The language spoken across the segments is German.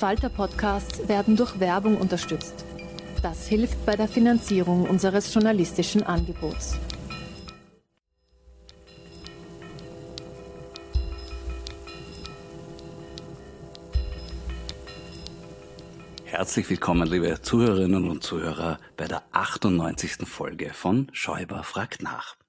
Falter Podcasts werden durch Werbung unterstützt. Das hilft bei der Finanzierung unseres journalistischen Angebots. Herzlich willkommen, liebe Zuhörerinnen und Zuhörer, bei der 98. Folge von Schäuber fragt nach.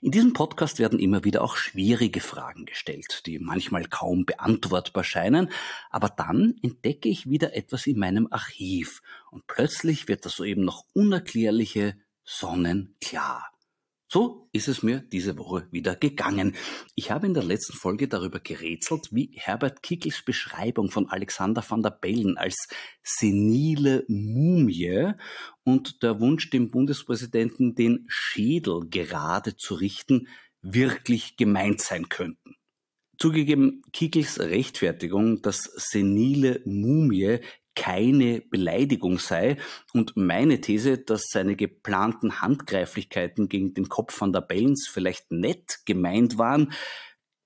In diesem Podcast werden immer wieder auch schwierige Fragen gestellt, die manchmal kaum beantwortbar scheinen, aber dann entdecke ich wieder etwas in meinem Archiv und plötzlich wird das soeben noch unerklärliche sonnenklar. So ist es mir diese Woche wieder gegangen. Ich habe in der letzten Folge darüber gerätselt, wie Herbert Kickels Beschreibung von Alexander van der Bellen als senile Mumie und der Wunsch, dem Bundespräsidenten den Schädel gerade zu richten, wirklich gemeint sein könnten. Zugegeben, Kickels Rechtfertigung, dass senile Mumie keine Beleidigung sei. Und meine These, dass seine geplanten Handgreiflichkeiten gegen den Kopf von der Bellens vielleicht nett gemeint waren,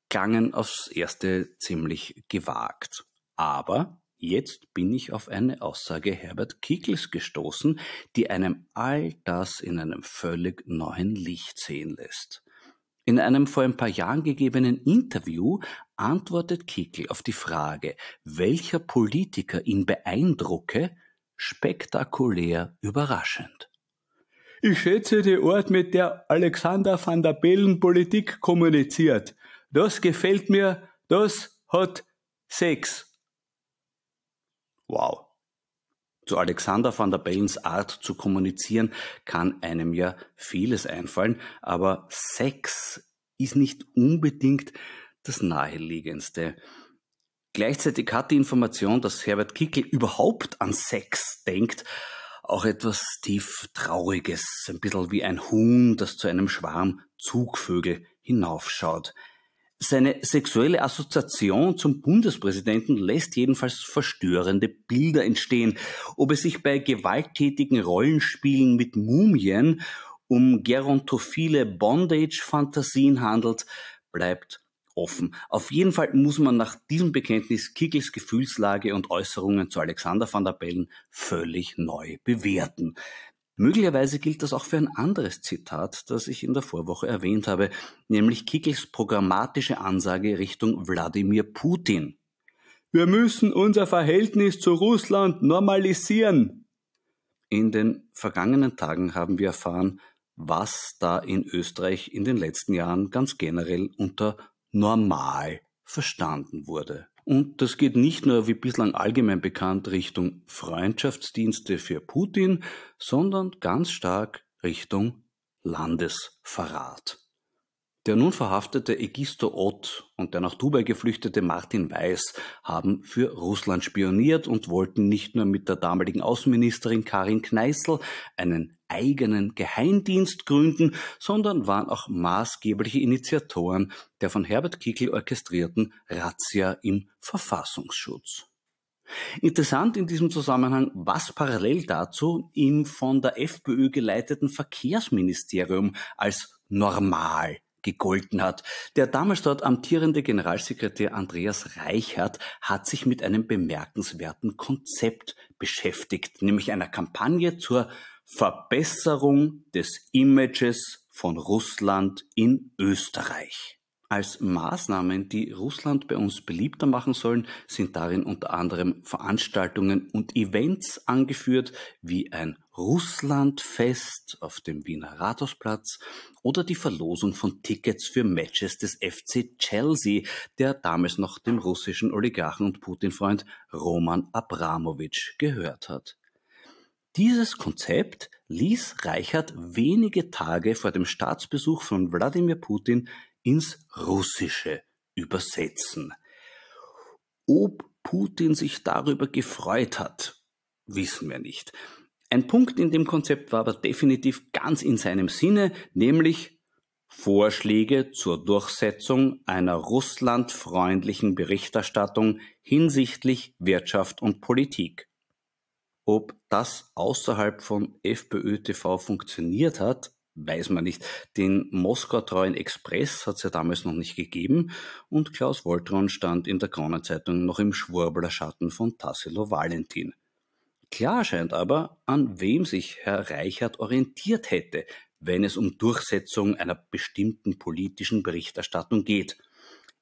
klangen aufs erste ziemlich gewagt. Aber Jetzt bin ich auf eine Aussage Herbert Kickels gestoßen, die einem all das in einem völlig neuen Licht sehen lässt. In einem vor ein paar Jahren gegebenen Interview antwortet Kickel auf die Frage, welcher Politiker ihn beeindrucke, spektakulär überraschend. Ich schätze die Art, mit der Alexander van der Bellen Politik kommuniziert. Das gefällt mir, das hat Sex. Wow. Zu Alexander van der Bellens Art zu kommunizieren kann einem ja vieles einfallen, aber Sex ist nicht unbedingt das naheliegendste. Gleichzeitig hat die Information, dass Herbert Kickel überhaupt an Sex denkt, auch etwas tief Trauriges, ein bisschen wie ein Huhn, das zu einem Schwarm Zugvögel hinaufschaut. Seine sexuelle Assoziation zum Bundespräsidenten lässt jedenfalls verstörende Bilder entstehen. Ob es sich bei gewalttätigen Rollenspielen mit Mumien um gerontophile Bondage-Fantasien handelt, bleibt offen. Auf jeden Fall muss man nach diesem Bekenntnis Kickels Gefühlslage und Äußerungen zu Alexander van der Bellen völlig neu bewerten. Möglicherweise gilt das auch für ein anderes Zitat, das ich in der Vorwoche erwähnt habe, nämlich Kickels programmatische Ansage Richtung Wladimir Putin. Wir müssen unser Verhältnis zu Russland normalisieren. In den vergangenen Tagen haben wir erfahren, was da in Österreich in den letzten Jahren ganz generell unter normal verstanden wurde. Und das geht nicht nur wie bislang allgemein bekannt Richtung Freundschaftsdienste für Putin, sondern ganz stark Richtung Landesverrat. Der nun verhaftete Egisto Ott und der nach Dubai geflüchtete Martin Weiß haben für Russland spioniert und wollten nicht nur mit der damaligen Außenministerin Karin Kneißl einen eigenen Geheimdienst gründen, sondern waren auch maßgebliche Initiatoren der von Herbert Kickl orchestrierten Razzia im Verfassungsschutz. Interessant in diesem Zusammenhang, was parallel dazu im von der FPÖ geleiteten Verkehrsministerium als normal gegolten hat. Der damals dort amtierende Generalsekretär Andreas Reichert hat sich mit einem bemerkenswerten Konzept beschäftigt, nämlich einer Kampagne zur Verbesserung des Images von Russland in Österreich. Als Maßnahmen, die Russland bei uns beliebter machen sollen, sind darin unter anderem Veranstaltungen und Events angeführt, wie ein Russlandfest auf dem Wiener Rathausplatz oder die Verlosung von Tickets für Matches des FC Chelsea, der damals noch dem russischen Oligarchen und Putin-Freund Roman Abramowitsch gehört hat. Dieses Konzept ließ Reichert wenige Tage vor dem Staatsbesuch von Wladimir Putin ins Russische übersetzen. Ob Putin sich darüber gefreut hat, wissen wir nicht. Ein Punkt in dem Konzept war aber definitiv ganz in seinem Sinne, nämlich Vorschläge zur Durchsetzung einer russlandfreundlichen Berichterstattung hinsichtlich Wirtschaft und Politik. Ob das außerhalb von FPÖ TV funktioniert hat, weiß man nicht. Den moskau treuen Express hat es ja damals noch nicht gegeben und Klaus Woltron stand in der Kronenzeitung noch im Schwurbler Schatten von Tassilo Valentin. Klar scheint aber, an wem sich Herr Reichert orientiert hätte, wenn es um Durchsetzung einer bestimmten politischen Berichterstattung geht.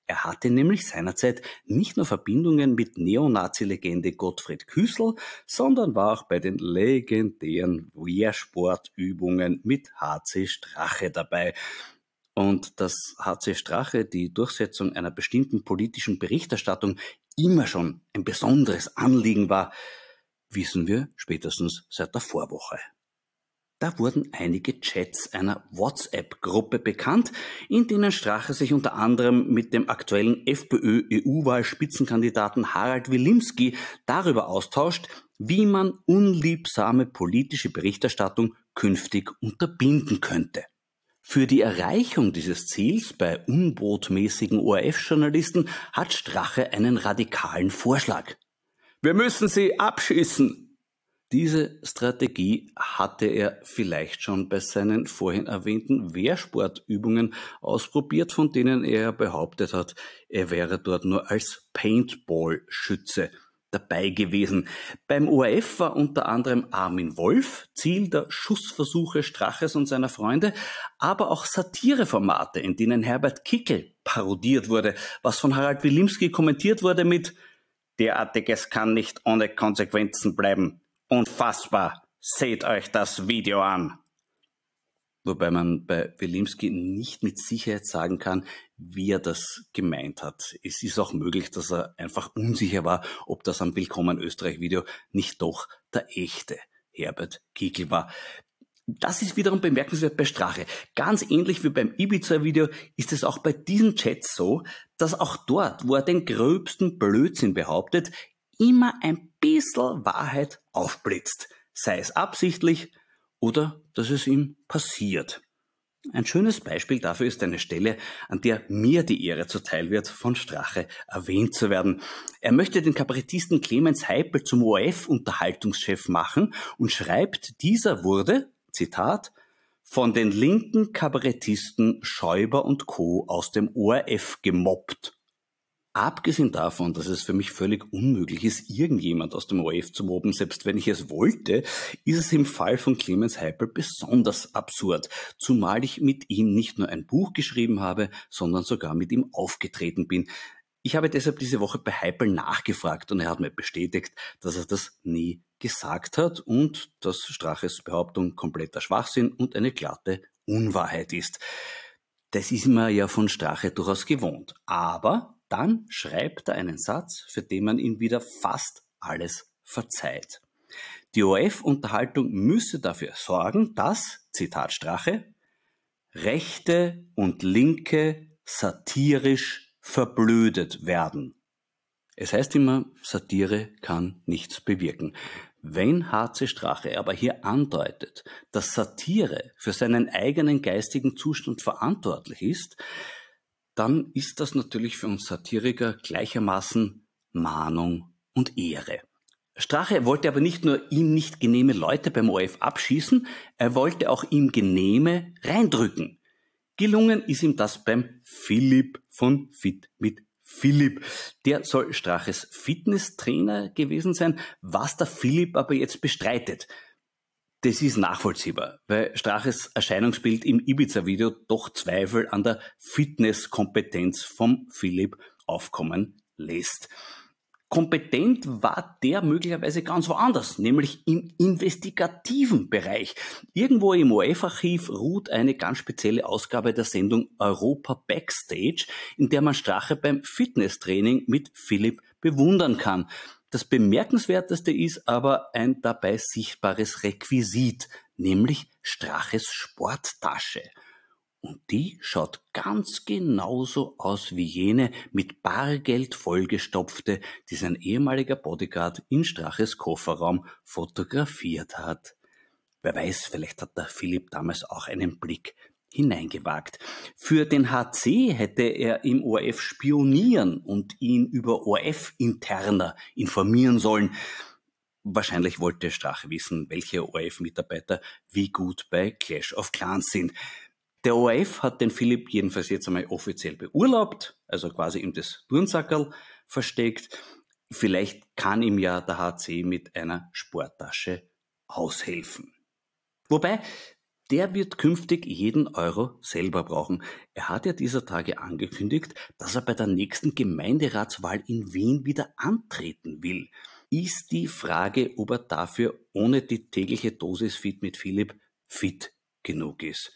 Er hatte nämlich seinerzeit nicht nur Verbindungen mit Neonazi-Legende Gottfried Küssel, sondern war auch bei den legendären Wehrsportübungen mit HC Strache dabei. Und dass HC Strache die Durchsetzung einer bestimmten politischen Berichterstattung immer schon ein besonderes Anliegen war, wissen wir spätestens seit der Vorwoche. Da wurden einige Chats einer WhatsApp-Gruppe bekannt, in denen Strache sich unter anderem mit dem aktuellen FPÖ-EU-Wahlspitzenkandidaten Harald Wilimski darüber austauscht, wie man unliebsame politische Berichterstattung künftig unterbinden könnte. Für die Erreichung dieses Ziels bei unbotmäßigen ORF-Journalisten hat Strache einen radikalen Vorschlag. Wir müssen sie abschießen. Diese Strategie hatte er vielleicht schon bei seinen vorhin erwähnten Wehrsportübungen ausprobiert, von denen er behauptet hat, er wäre dort nur als Paintball-Schütze dabei gewesen. Beim ORF war unter anderem Armin Wolf Ziel der Schussversuche Straches und seiner Freunde, aber auch Satireformate, in denen Herbert Kickel parodiert wurde, was von Harald Wilimski kommentiert wurde mit Derartiges kann nicht ohne Konsequenzen bleiben. Unfassbar. Seht euch das Video an. Wobei man bei Wilimski nicht mit Sicherheit sagen kann, wie er das gemeint hat. Es ist auch möglich, dass er einfach unsicher war, ob das am Willkommen Österreich Video nicht doch der echte Herbert Kickel war. Das ist wiederum bemerkenswert bei Strache. Ganz ähnlich wie beim Ibiza-Video ist es auch bei diesen Chats so, dass auch dort, wo er den gröbsten Blödsinn behauptet, immer ein bisschen Wahrheit aufblitzt. Sei es absichtlich oder dass es ihm passiert. Ein schönes Beispiel dafür ist eine Stelle, an der mir die Ehre zuteil wird, von Strache erwähnt zu werden. Er möchte den Kabarettisten Clemens Heipel zum ORF-Unterhaltungschef machen und schreibt, dieser wurde, Zitat, von den linken Kabarettisten Schäuber und Co. aus dem ORF gemobbt. Abgesehen davon, dass es für mich völlig unmöglich ist, irgendjemand aus dem ORF zu mobben, selbst wenn ich es wollte, ist es im Fall von Clemens Heipel besonders absurd, zumal ich mit ihm nicht nur ein Buch geschrieben habe, sondern sogar mit ihm aufgetreten bin. Ich habe deshalb diese Woche bei Heipel nachgefragt und er hat mir bestätigt, dass er das nie gesagt hat und dass Straches Behauptung kompletter Schwachsinn und eine glatte Unwahrheit ist. Das ist man ja von Strache durchaus gewohnt. Aber dann schreibt er einen Satz, für den man ihm wieder fast alles verzeiht. Die of unterhaltung müsse dafür sorgen, dass, Zitat Strache, Rechte und Linke satirisch verblödet werden. Es heißt immer, Satire kann nichts bewirken. Wenn H.C. Strache aber hier andeutet, dass Satire für seinen eigenen geistigen Zustand verantwortlich ist, dann ist das natürlich für uns Satiriker gleichermaßen Mahnung und Ehre. Strache wollte aber nicht nur ihm nicht genehme Leute beim OF abschießen, er wollte auch ihm genehme reindrücken. Gelungen ist ihm das beim Philipp von Fit mit Philipp. Der soll Straches Fitnesstrainer gewesen sein, was der Philipp aber jetzt bestreitet. Das ist nachvollziehbar, weil Straches Erscheinungsbild im Ibiza-Video doch Zweifel an der Fitnesskompetenz vom Philipp aufkommen lässt. Kompetent war der möglicherweise ganz woanders, nämlich im investigativen Bereich. Irgendwo im of e archiv ruht eine ganz spezielle Ausgabe der Sendung Europa Backstage, in der man Strache beim Fitnesstraining mit Philipp bewundern kann. Das bemerkenswerteste ist aber ein dabei sichtbares Requisit, nämlich Straches Sporttasche. Und die schaut ganz genauso aus wie jene mit Bargeld vollgestopfte, die sein ehemaliger Bodyguard in Straches Kofferraum fotografiert hat. Wer weiß, vielleicht hat der Philipp damals auch einen Blick hineingewagt. Für den HC hätte er im ORF spionieren und ihn über ORF-Interner informieren sollen. Wahrscheinlich wollte Strache wissen, welche ORF-Mitarbeiter wie gut bei Clash of Clans sind. Der ORF hat den Philipp jedenfalls jetzt einmal offiziell beurlaubt, also quasi ihm das Turnsackerl versteckt. Vielleicht kann ihm ja der HC mit einer Sporttasche aushelfen. Wobei, der wird künftig jeden Euro selber brauchen. Er hat ja dieser Tage angekündigt, dass er bei der nächsten Gemeinderatswahl in Wien wieder antreten will. Ist die Frage, ob er dafür ohne die tägliche Dosis Fit mit Philipp fit genug ist.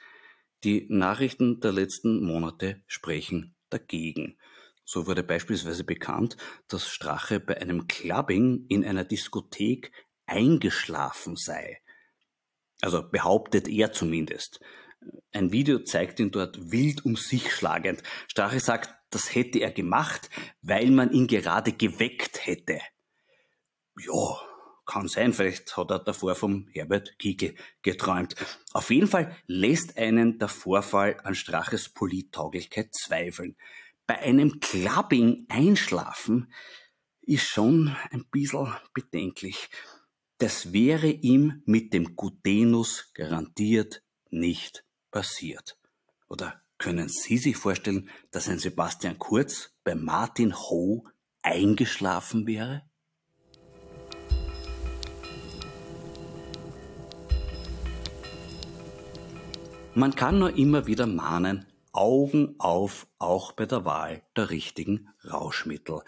Die Nachrichten der letzten Monate sprechen dagegen. So wurde beispielsweise bekannt, dass Strache bei einem Clubbing in einer Diskothek eingeschlafen sei. Also behauptet er zumindest. Ein Video zeigt ihn dort wild um sich schlagend. Strache sagt, das hätte er gemacht, weil man ihn gerade geweckt hätte. Ja, kann sein, vielleicht hat er davor vom Herbert Kickl geträumt. Auf jeden Fall lässt einen der Vorfall an Straches Polittauglichkeit zweifeln. Bei einem Clubbing einschlafen ist schon ein bisschen bedenklich. Das wäre ihm mit dem Gutenus garantiert nicht passiert. Oder können Sie sich vorstellen, dass ein Sebastian Kurz bei Martin Ho eingeschlafen wäre? Man kann nur immer wieder mahnen, Augen auf, auch bei der Wahl der richtigen Rauschmittel.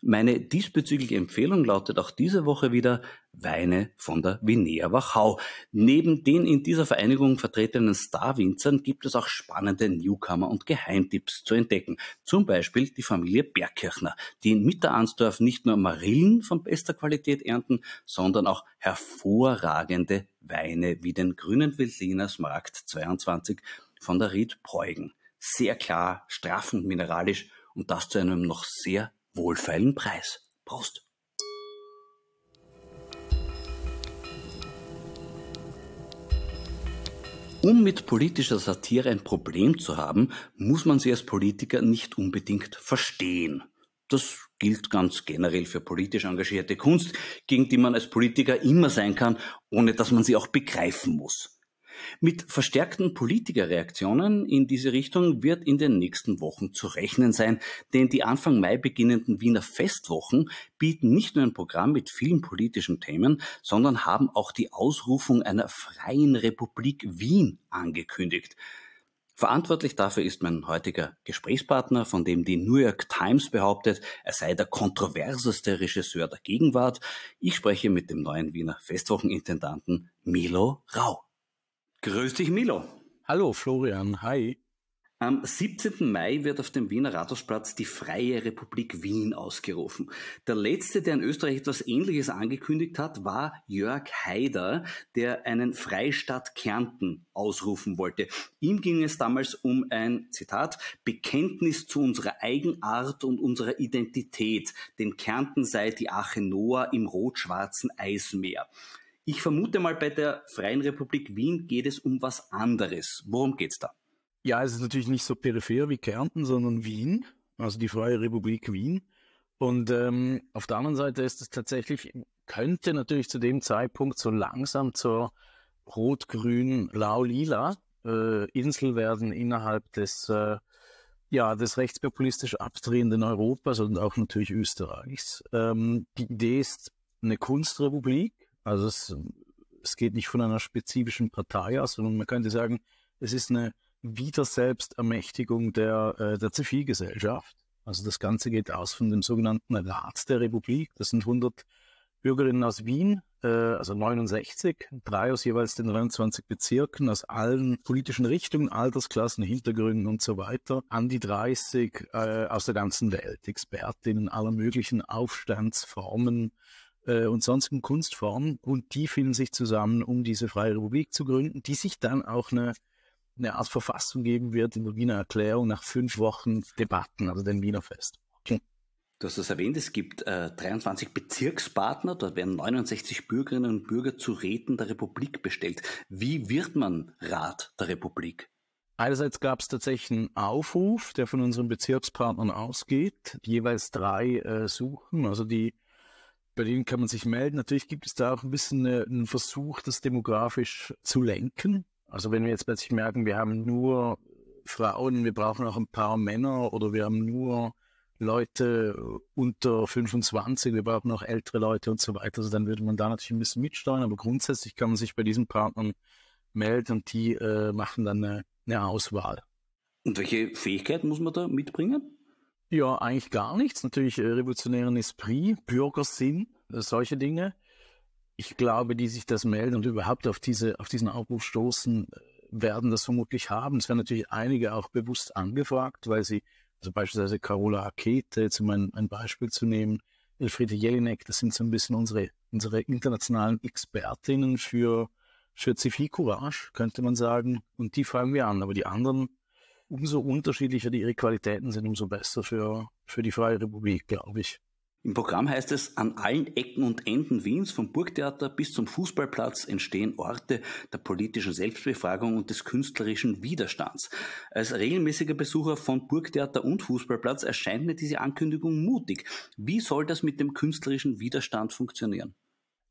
Meine diesbezügliche Empfehlung lautet auch diese Woche wieder Weine von der Vinea Wachau. Neben den in dieser Vereinigung vertretenen Starwinzern gibt es auch spannende Newcomer und Geheimtipps zu entdecken. Zum Beispiel die Familie Bergkirchner, die in Mitteransdorf nicht nur Marillen von bester Qualität ernten, sondern auch hervorragende Weine wie den grünen Veltliner Markt 22 von der Ried Preugen sehr klar, straffend mineralisch und das zu einem noch sehr wohlfeilen Preis. Prost! Um mit politischer Satire ein Problem zu haben, muss man sie als Politiker nicht unbedingt verstehen. Das gilt ganz generell für politisch engagierte Kunst, gegen die man als Politiker immer sein kann, ohne dass man sie auch begreifen muss. Mit verstärkten Politikerreaktionen in diese Richtung wird in den nächsten Wochen zu rechnen sein, denn die Anfang Mai beginnenden Wiener Festwochen bieten nicht nur ein Programm mit vielen politischen Themen, sondern haben auch die Ausrufung einer freien Republik Wien angekündigt. Verantwortlich dafür ist mein heutiger Gesprächspartner, von dem die New York Times behauptet, er sei der kontroverseste Regisseur der Gegenwart. Ich spreche mit dem neuen Wiener Festwochenintendanten Milo Rau. Grüß dich, Milo. Hallo, Florian. Hi. Am 17. Mai wird auf dem Wiener Rathausplatz die Freie Republik Wien ausgerufen. Der letzte, der in Österreich etwas Ähnliches angekündigt hat, war Jörg Haider, der einen Freistaat Kärnten ausrufen wollte. Ihm ging es damals um ein, Zitat, Bekenntnis zu unserer Eigenart und unserer Identität, denn Kärnten sei die Ache Noah im rot-schwarzen Eismeer. Ich vermute mal, bei der Freien Republik Wien geht es um was anderes. Worum geht es da? Ja, es ist natürlich nicht so peripher wie Kärnten, sondern Wien, also die Freie Republik Wien. Und ähm, auf der anderen Seite ist es tatsächlich, könnte natürlich zu dem Zeitpunkt so langsam zur rot-grün lau-lila äh, Insel werden innerhalb des, äh, ja, des rechtspopulistisch abdrehenden Europas und auch natürlich Österreichs. Ähm, die Idee ist eine Kunstrepublik, also es, es geht nicht von einer spezifischen Partei aus, sondern man könnte sagen, es ist eine Wiederselbstermächtigung der, äh, der Zivilgesellschaft. Also das Ganze geht aus von dem sogenannten Rat der Republik. Das sind 100 Bürgerinnen aus Wien, äh, also 69, drei aus jeweils den 23 Bezirken, aus allen politischen Richtungen, Altersklassen, Hintergründen und so weiter, an die 30 äh, aus der ganzen Welt, Expertinnen aller möglichen Aufstandsformen, äh, und sonstigen Kunstformen. Und die finden sich zusammen, um diese Freie Republik zu gründen, die sich dann auch eine, eine Art Verfassung geben wird in der Wiener Erklärung nach fünf Wochen Debatten, also den Wiener Fest. Du hast es erwähnt, es gibt äh, 23 Bezirkspartner, dort werden 69 Bürgerinnen und Bürger zu Räten der Republik bestellt. Wie wird man Rat der Republik? Einerseits gab es tatsächlich einen Aufruf, der von unseren Bezirkspartnern ausgeht, jeweils drei äh, suchen, also die bei denen kann man sich melden. Natürlich gibt es da auch ein bisschen äh, einen Versuch, das demografisch zu lenken. Also wenn wir jetzt plötzlich merken, wir haben nur Frauen, wir brauchen auch ein paar Männer oder wir haben nur Leute unter 25, wir brauchen auch ältere Leute und so weiter. Also dann würde man da natürlich ein bisschen mitsteuern, aber grundsätzlich kann man sich bei diesen Partnern melden und die äh, machen dann eine, eine Auswahl. Und welche Fähigkeiten muss man da mitbringen? Ja, eigentlich gar nichts. Natürlich äh, revolutionären Esprit, Bürgersinn, äh, solche Dinge. Ich glaube, die sich das melden und überhaupt auf diese, auf diesen Aufruf stoßen, äh, werden das vermutlich haben. Es werden natürlich einige auch bewusst angefragt, weil sie, also beispielsweise Carola Akete, jetzt um ein, ein Beispiel zu nehmen, Elfriede Jelinek, das sind so ein bisschen unsere, unsere internationalen Expertinnen für, für Zivilcourage, könnte man sagen. Und die fragen wir an. Aber die anderen umso unterschiedlicher die ihre Qualitäten sind, umso besser für, für die Freie Republik, glaube ich. Im Programm heißt es, an allen Ecken und Enden Wiens, vom Burgtheater bis zum Fußballplatz, entstehen Orte der politischen Selbstbefragung und des künstlerischen Widerstands. Als regelmäßiger Besucher von Burgtheater und Fußballplatz erscheint mir diese Ankündigung mutig. Wie soll das mit dem künstlerischen Widerstand funktionieren?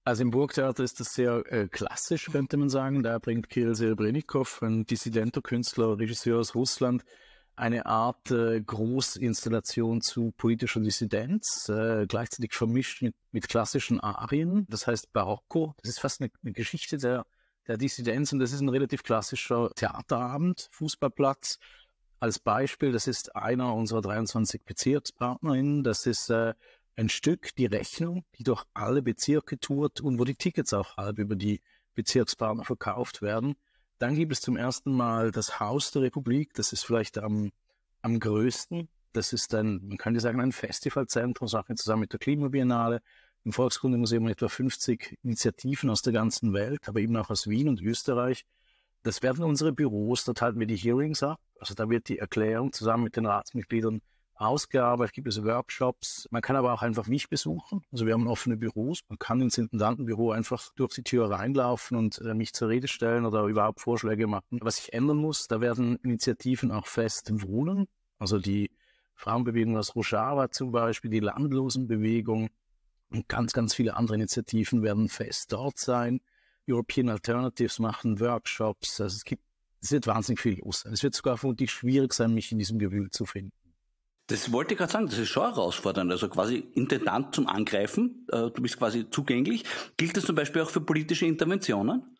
Also im Burgtheater ist das sehr äh, klassisch, könnte man sagen. Da bringt Kirill Serebrennikov, ein dissidenter künstler Regisseur aus Russland, eine Art äh, Großinstallation zu politischer Dissidenz, äh, gleichzeitig vermischt mit, mit, klassischen Arien, das heißt Barocco. Das ist fast eine, eine Geschichte der, der Dissidenz und das ist ein relativ klassischer Theaterabend, Fußballplatz. Als Beispiel, das ist einer unserer 23 Bezirkspartnerinnen, das ist äh, ein Stück die Rechnung, die durch alle Bezirke tourt und wo die Tickets auch halb über die Bezirkspartner verkauft werden. Dann gibt es zum ersten Mal das Haus der Republik, das ist vielleicht am, am größten. Das ist ein, man könnte sagen, ein Festivalzentrum, Sachen zusammen mit der Klimabiennale, im Volkskundemuseum etwa 50 Initiativen aus der ganzen Welt, aber eben auch aus Wien und Österreich. Das werden unsere Büros, dort halten wir die Hearings ab. Also da wird die Erklärung zusammen mit den Ratsmitgliedern ausgearbeitet, gibt es also Workshops. Man kann aber auch einfach mich besuchen. Also wir haben offene Büros. Man kann ins Intendantenbüro einfach durch die Tür reinlaufen und äh, mich zur Rede stellen oder überhaupt Vorschläge machen. Was ich ändern muss, da werden Initiativen auch fest wohnen. Also die Frauenbewegung aus Rojava zum Beispiel, die Landlosenbewegung und ganz, ganz viele andere Initiativen werden fest dort sein. European Alternatives machen Workshops. Also es gibt, es wird wahnsinnig viel los sein. Es wird sogar vermutlich schwierig sein, mich in diesem Gewühl zu finden. Das wollte ich gerade sagen, das ist schon herausfordernd. Also quasi Intendant zum Angreifen, äh, du bist quasi zugänglich. Gilt das zum Beispiel auch für politische Interventionen?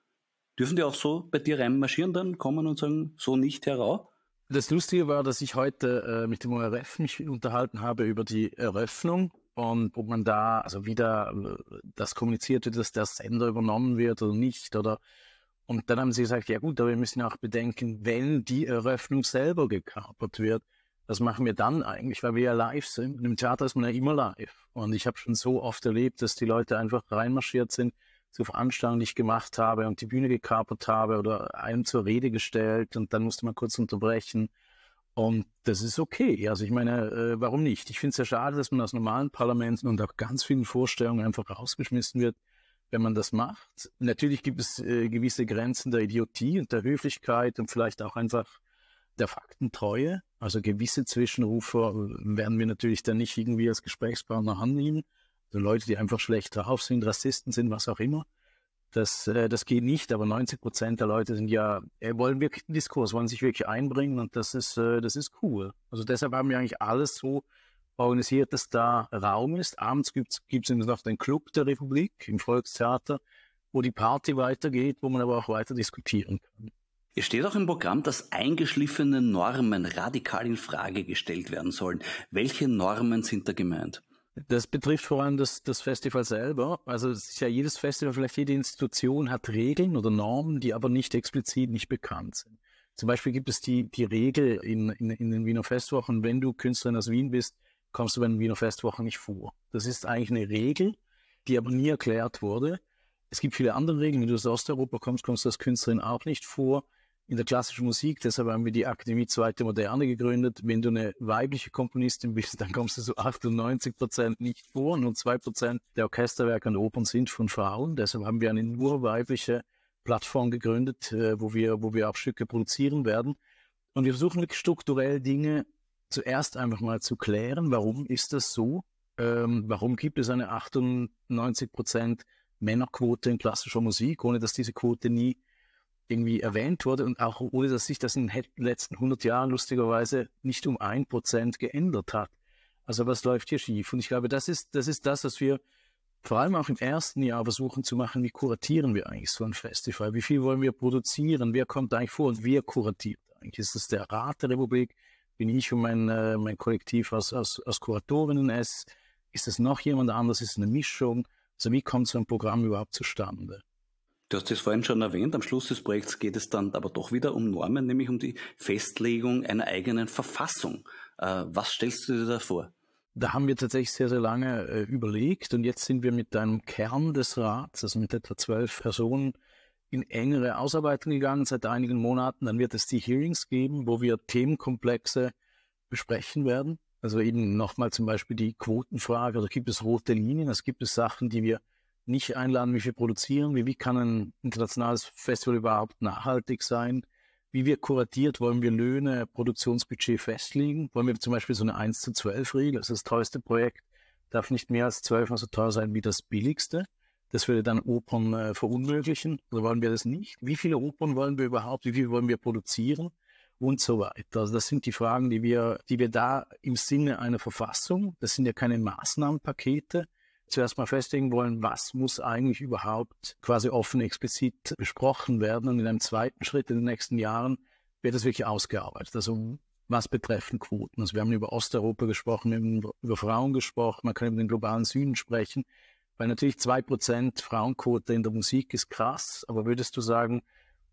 Dürfen die auch so bei dir reinmarschieren dann, kommen und sagen, so nicht heraus? Das Lustige war, dass ich heute äh, mit dem ORF mich unterhalten habe über die Eröffnung und ob man da, also wieder äh, das kommuniziert wird, dass der Sender übernommen wird oder nicht oder und dann haben sie gesagt, ja gut, aber wir müssen auch bedenken, wenn die Eröffnung selber gekapert wird, das machen wir dann eigentlich, weil wir ja live sind. Und Im Theater ist man ja immer live. Und ich habe schon so oft erlebt, dass die Leute einfach reinmarschiert sind zu Veranstaltungen, die ich gemacht habe und die Bühne gekapert habe oder einem zur Rede gestellt und dann musste man kurz unterbrechen. Und das ist okay. Also ich meine, äh, warum nicht? Ich finde es ja schade, dass man aus normalen Parlamenten und auch ganz vielen Vorstellungen einfach rausgeschmissen wird, wenn man das macht. Natürlich gibt es äh, gewisse Grenzen der Idiotie und der Höflichkeit und vielleicht auch einfach der Faktentreue. Also gewisse Zwischenrufe äh, werden wir natürlich dann nicht irgendwie als Gesprächspartner annehmen. Also Leute, die einfach schlecht drauf sind, Rassisten sind, was auch immer. Das, äh, das geht nicht, aber 90 Prozent der Leute sind ja, äh, wollen wirklich einen Diskurs, wollen sich wirklich einbringen und das ist, äh, das ist cool. Also deshalb haben wir eigentlich alles so organisiert, dass da Raum ist. Abends gibt es eben noch den Club der Republik im Volkstheater, wo die Party weitergeht, wo man aber auch weiter diskutieren kann. Es steht auch im Programm, dass eingeschliffene Normen radikal in Frage gestellt werden sollen. Welche Normen sind da gemeint? Das betrifft vor allem das, das Festival selber. Also es ist ja jedes Festival, vielleicht jede Institution hat Regeln oder Normen, die aber nicht explizit nicht bekannt sind. Zum Beispiel gibt es die, die Regel in, in, in den Wiener Festwochen, wenn du Künstlerin aus Wien bist, kommst du bei den Wiener Festwochen nicht vor. Das ist eigentlich eine Regel, die aber nie erklärt wurde. Es gibt viele andere Regeln. Wenn du aus Osteuropa kommst, kommst du als Künstlerin auch nicht vor in der klassischen Musik. Deshalb haben wir die Akademie Zweite Moderne gegründet. Wenn du eine weibliche Komponistin bist, dann kommst du so 98 Prozent nicht vor. Nur zwei Prozent der Orchesterwerke und Opern sind von Frauen. Deshalb haben wir eine nur weibliche Plattform gegründet, äh, wo wir, wo wir auch Stücke produzieren werden. Und wir versuchen wirklich strukturell Dinge zuerst einfach mal zu klären. Warum ist das so? Ähm, warum gibt es eine 98 Prozent Männerquote in klassischer Musik, ohne dass diese Quote nie irgendwie erwähnt wurde und auch ohne, dass sich das in den letzten 100 Jahren lustigerweise nicht um ein Prozent geändert hat. Also was läuft hier schief? Und ich glaube, das ist, das ist das, was wir vor allem auch im ersten Jahr versuchen zu machen. Wie kuratieren wir eigentlich so ein Festival? Wie viel wollen wir produzieren? Wer kommt eigentlich vor und wer kuratiert eigentlich? Ist das der Rat der Republik? Bin ich und mein, äh, mein Kollektiv aus, aus, aus Kuratorinnen es? Ist es noch jemand anders? Ist es eine Mischung? Also wie kommt so ein Programm überhaupt zustande? Du hast es vorhin schon erwähnt, am Schluss des Projekts geht es dann aber doch wieder um Normen, nämlich um die Festlegung einer eigenen Verfassung. Äh, was stellst du dir da vor? Da haben wir tatsächlich sehr, sehr lange äh, überlegt und jetzt sind wir mit einem Kern des Rats, also mit etwa zwölf Personen, in engere Ausarbeitung gegangen seit einigen Monaten. Dann wird es die Hearings geben, wo wir Themenkomplexe besprechen werden. Also eben nochmal zum Beispiel die Quotenfrage, oder gibt es rote Linien, es also gibt es Sachen, die wir nicht einladen, wie einladenmische produzieren? Wie, wie kann ein internationales Festival überhaupt nachhaltig sein? Wie wir kuratiert? Wollen wir Löhne, Produktionsbudget festlegen? Wollen wir zum Beispiel so eine 1 zu 12 Regel? Das ist das teuerste Projekt, darf nicht mehr als 12 mal so teuer sein wie das billigste. Das würde dann Opern äh, verunmöglichen. Oder also wollen wir das nicht? Wie viele Opern wollen wir überhaupt? Wie viel wollen wir produzieren? und so weiter. Also das sind die Fragen, die wir, die wir da im Sinne einer Verfassung, das sind ja keine Maßnahmenpakete, zuerst mal festlegen wollen, was muss eigentlich überhaupt quasi offen explizit besprochen werden. Und in einem zweiten Schritt in den nächsten Jahren wird es wirklich ausgearbeitet. Also was betreffen Quoten. Also wir haben über Osteuropa gesprochen, über Frauen gesprochen, man kann über den globalen Süden sprechen. Weil natürlich zwei Prozent Frauenquote in der Musik ist krass, aber würdest du sagen,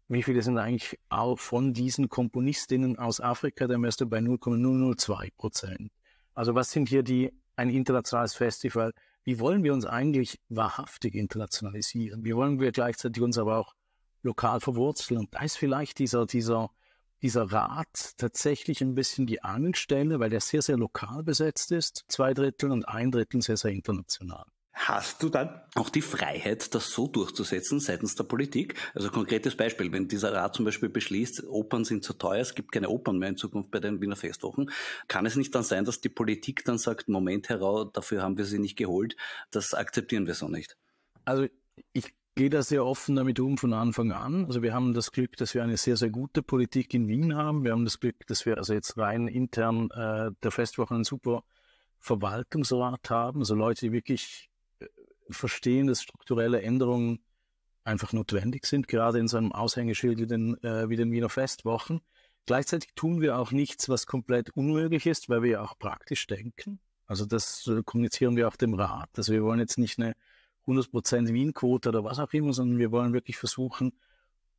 wie viele sind eigentlich auch von diesen Komponistinnen aus Afrika, dann wärst du bei 0,002 Prozent. Also was sind hier die, ein internationales Festival, wie wollen wir uns eigentlich wahrhaftig internationalisieren? Wie wollen wir gleichzeitig uns aber auch lokal verwurzeln? Und da ist vielleicht dieser, dieser, dieser Rat tatsächlich ein bisschen die Angelstelle, weil der sehr, sehr lokal besetzt ist, zwei Drittel und ein Drittel sehr, sehr international hast du dann auch die Freiheit, das so durchzusetzen seitens der Politik. Also konkretes Beispiel, wenn dieser Rat zum Beispiel beschließt, Opern sind zu teuer, es gibt keine Opern mehr in Zukunft bei den Wiener Festwochen, kann es nicht dann sein, dass die Politik dann sagt, Moment heraus, dafür haben wir sie nicht geholt, das akzeptieren wir so nicht. Also ich gehe da sehr offen damit um von Anfang an. Also wir haben das Glück, dass wir eine sehr, sehr gute Politik in Wien haben. Wir haben das Glück, dass wir also jetzt rein intern äh, der Festwochen einen super Verwaltungsrat haben, also Leute, die wirklich verstehen, dass strukturelle Änderungen einfach notwendig sind, gerade in so einem Aushängeschild wie den, äh, wie den Wiener Festwochen. Gleichzeitig tun wir auch nichts, was komplett unmöglich ist, weil wir ja auch praktisch denken. Also das äh, kommunizieren wir auch dem Rat. Also wir wollen jetzt nicht eine 100% Wien-Quote oder was auch immer, sondern wir wollen wirklich versuchen,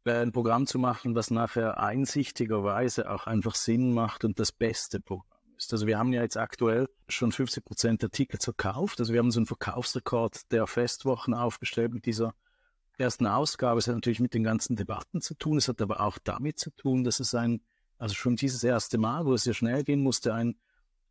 äh, ein Programm zu machen, was nachher einsichtigerweise auch einfach Sinn macht und das beste Programm gelöst. Also wir haben ja jetzt aktuell schon 50 Prozent der Tickets verkauft. Also wir haben so einen Verkaufsrekord der Festwochen aufgestellt mit dieser ersten Ausgabe. Es hat natürlich mit den ganzen Debatten zu tun. Es hat aber auch damit zu tun, dass es ein, also schon dieses erste Mal, wo es sehr schnell gehen musste, ein,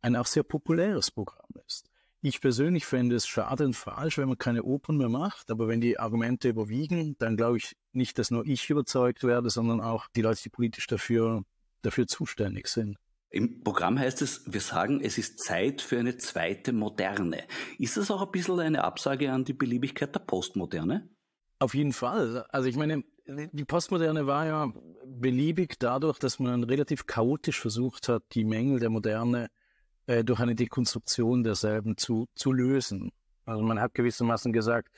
ein auch sehr populäres Programm ist. Ich persönlich fände es schade und falsch, wenn man keine Opern mehr macht, aber wenn die Argumente überwiegen, dann glaube ich nicht, dass nur ich überzeugt werde, sondern auch die Leute, die politisch dafür, dafür zuständig sind. Im Programm heißt es, wir sagen, es ist Zeit für eine zweite Moderne. Ist das auch ein bisschen eine Absage an die Beliebigkeit der Postmoderne? Auf jeden Fall. Also ich meine, die Postmoderne war ja beliebig dadurch, dass man relativ chaotisch versucht hat, die Mängel der Moderne äh, durch eine Dekonstruktion derselben zu, zu lösen. Also man hat gewissermaßen gesagt,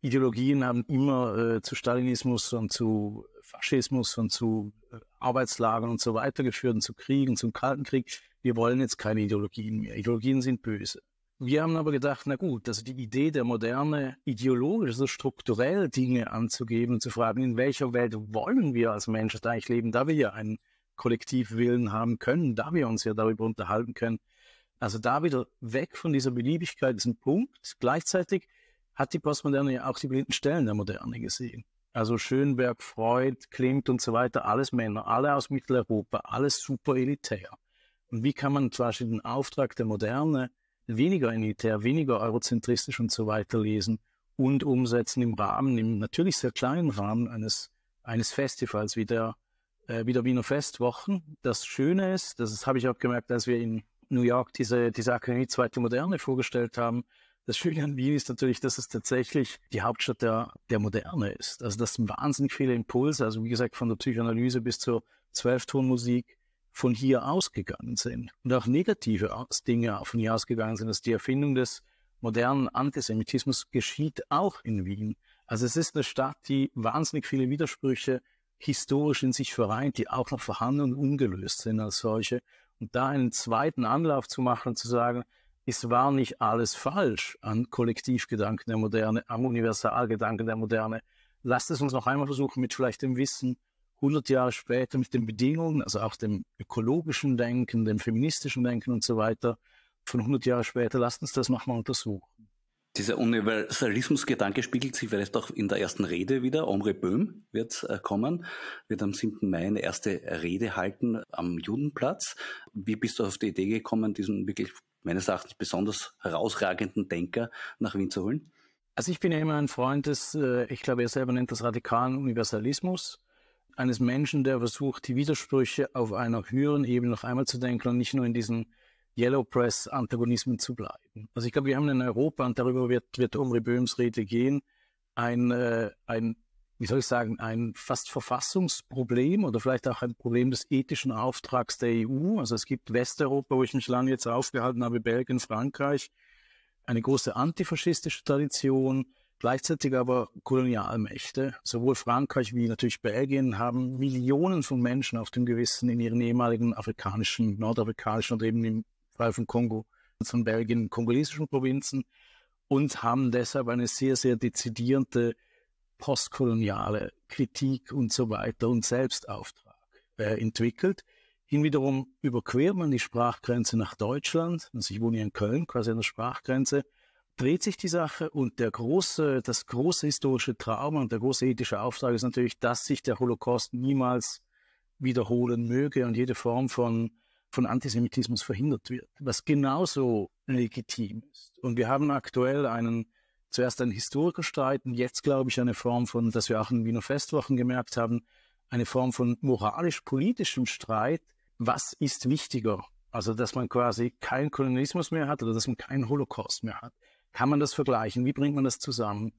Ideologien haben immer äh, zu Stalinismus und zu Faschismus und zu äh, Arbeitslagern und so weiter geführt und zu Kriegen, zum Kalten Krieg. Wir wollen jetzt keine Ideologien mehr. Ideologien sind böse. Wir haben aber gedacht, na gut, also die Idee der Moderne, ideologisch, also strukturell Dinge anzugeben und zu fragen, in welcher Welt wollen wir als Menschen eigentlich leben, da wir ja einen Kollektivwillen haben können, da wir uns ja darüber unterhalten können. Also da wieder weg von dieser Beliebigkeit diesen Punkt. Gleichzeitig hat die Postmoderne ja auch die blinden Stellen der Moderne gesehen. Also Schönberg, Freud, Klimt und so weiter, alles Männer, alle aus Mitteleuropa, alles super elitär. Und wie kann man zum Beispiel den Auftrag der Moderne weniger elitär, weniger eurozentristisch und so weiter lesen und umsetzen im Rahmen, im natürlich sehr kleinen Rahmen eines, eines Festivals wie der, äh, wie der Wiener Festwochen. Das Schöne ist, das habe ich auch gemerkt, als wir in New York diese, diese Akademie Zweite Moderne vorgestellt haben, das Schöne an Wien ist natürlich, dass es tatsächlich die Hauptstadt der, der Moderne ist. Also das sind wahnsinnig viele Impulse, also wie gesagt, von der Psychoanalyse bis zur Zwölftonmusik von hier ausgegangen sind. Und auch negative Dinge von hier ausgegangen sind. Also die Erfindung des modernen Antisemitismus geschieht auch in Wien. Also es ist eine Stadt, die wahnsinnig viele Widersprüche historisch in sich vereint, die auch noch vorhanden und ungelöst sind als solche. Und da einen zweiten Anlauf zu machen und zu sagen, es war nicht alles falsch an Kollektivgedanken der Moderne, am Universalgedanken der Moderne. Lasst es uns noch einmal versuchen, mit vielleicht dem Wissen 100 Jahre später, mit den Bedingungen, also auch dem ökologischen Denken, dem feministischen Denken und so weiter, von 100 Jahren später, lasst uns das nochmal untersuchen. Dieser Universalismusgedanke spiegelt sich vielleicht auch in der ersten Rede wieder. Omre Böhm wird äh, kommen, wird am 7. Mai eine erste Rede halten am Judenplatz. Wie bist du auf die Idee gekommen, diesen wirklich meines Erachtens besonders herausragenden Denker nach Wien zu holen? Also ich bin ja immer ein Freund des, äh, ich glaube, er selber nennt das radikalen Universalismus, eines Menschen, der versucht, die Widersprüche auf einer höheren Ebene noch einmal zu denken und nicht nur in diesen Yellow Press-Antagonismen zu bleiben. Also ich glaube, wir haben in Europa, und darüber wird, wird Omri Böhms Rede gehen, ein, äh, ein wie soll ich sagen, ein fast Verfassungsproblem oder vielleicht auch ein Problem des ethischen Auftrags der EU. Also es gibt Westeuropa, wo ich mich lange jetzt aufgehalten habe, Belgien, Frankreich, eine große antifaschistische Tradition, gleichzeitig aber Kolonialmächte. Sowohl Frankreich wie natürlich Belgien haben Millionen von Menschen auf dem Gewissen in ihren ehemaligen afrikanischen, nordafrikanischen und eben im Fall von Kongo, von Belgien, kongolesischen Provinzen und haben deshalb eine sehr, sehr dezidierte postkoloniale Kritik und so weiter und Selbstauftrag äh, entwickelt. Hin wiederum überquert man die Sprachgrenze nach Deutschland, also ich wohne hier in Köln, quasi an der Sprachgrenze, dreht sich die Sache und der große, das große historische Trauma und der große ethische Auftrag ist natürlich, dass sich der Holocaust niemals wiederholen möge und jede Form von, von Antisemitismus verhindert wird, was genauso legitim ist. Und wir haben aktuell einen zuerst ein historischer Streit und jetzt glaube ich eine Form von, dass wir auch in Wiener Festwochen gemerkt haben, eine Form von moralisch-politischem Streit. Was ist wichtiger? Also, dass man quasi keinen Kolonialismus mehr hat oder dass man keinen Holocaust mehr hat. Kann man das vergleichen? Wie bringt man das zusammen?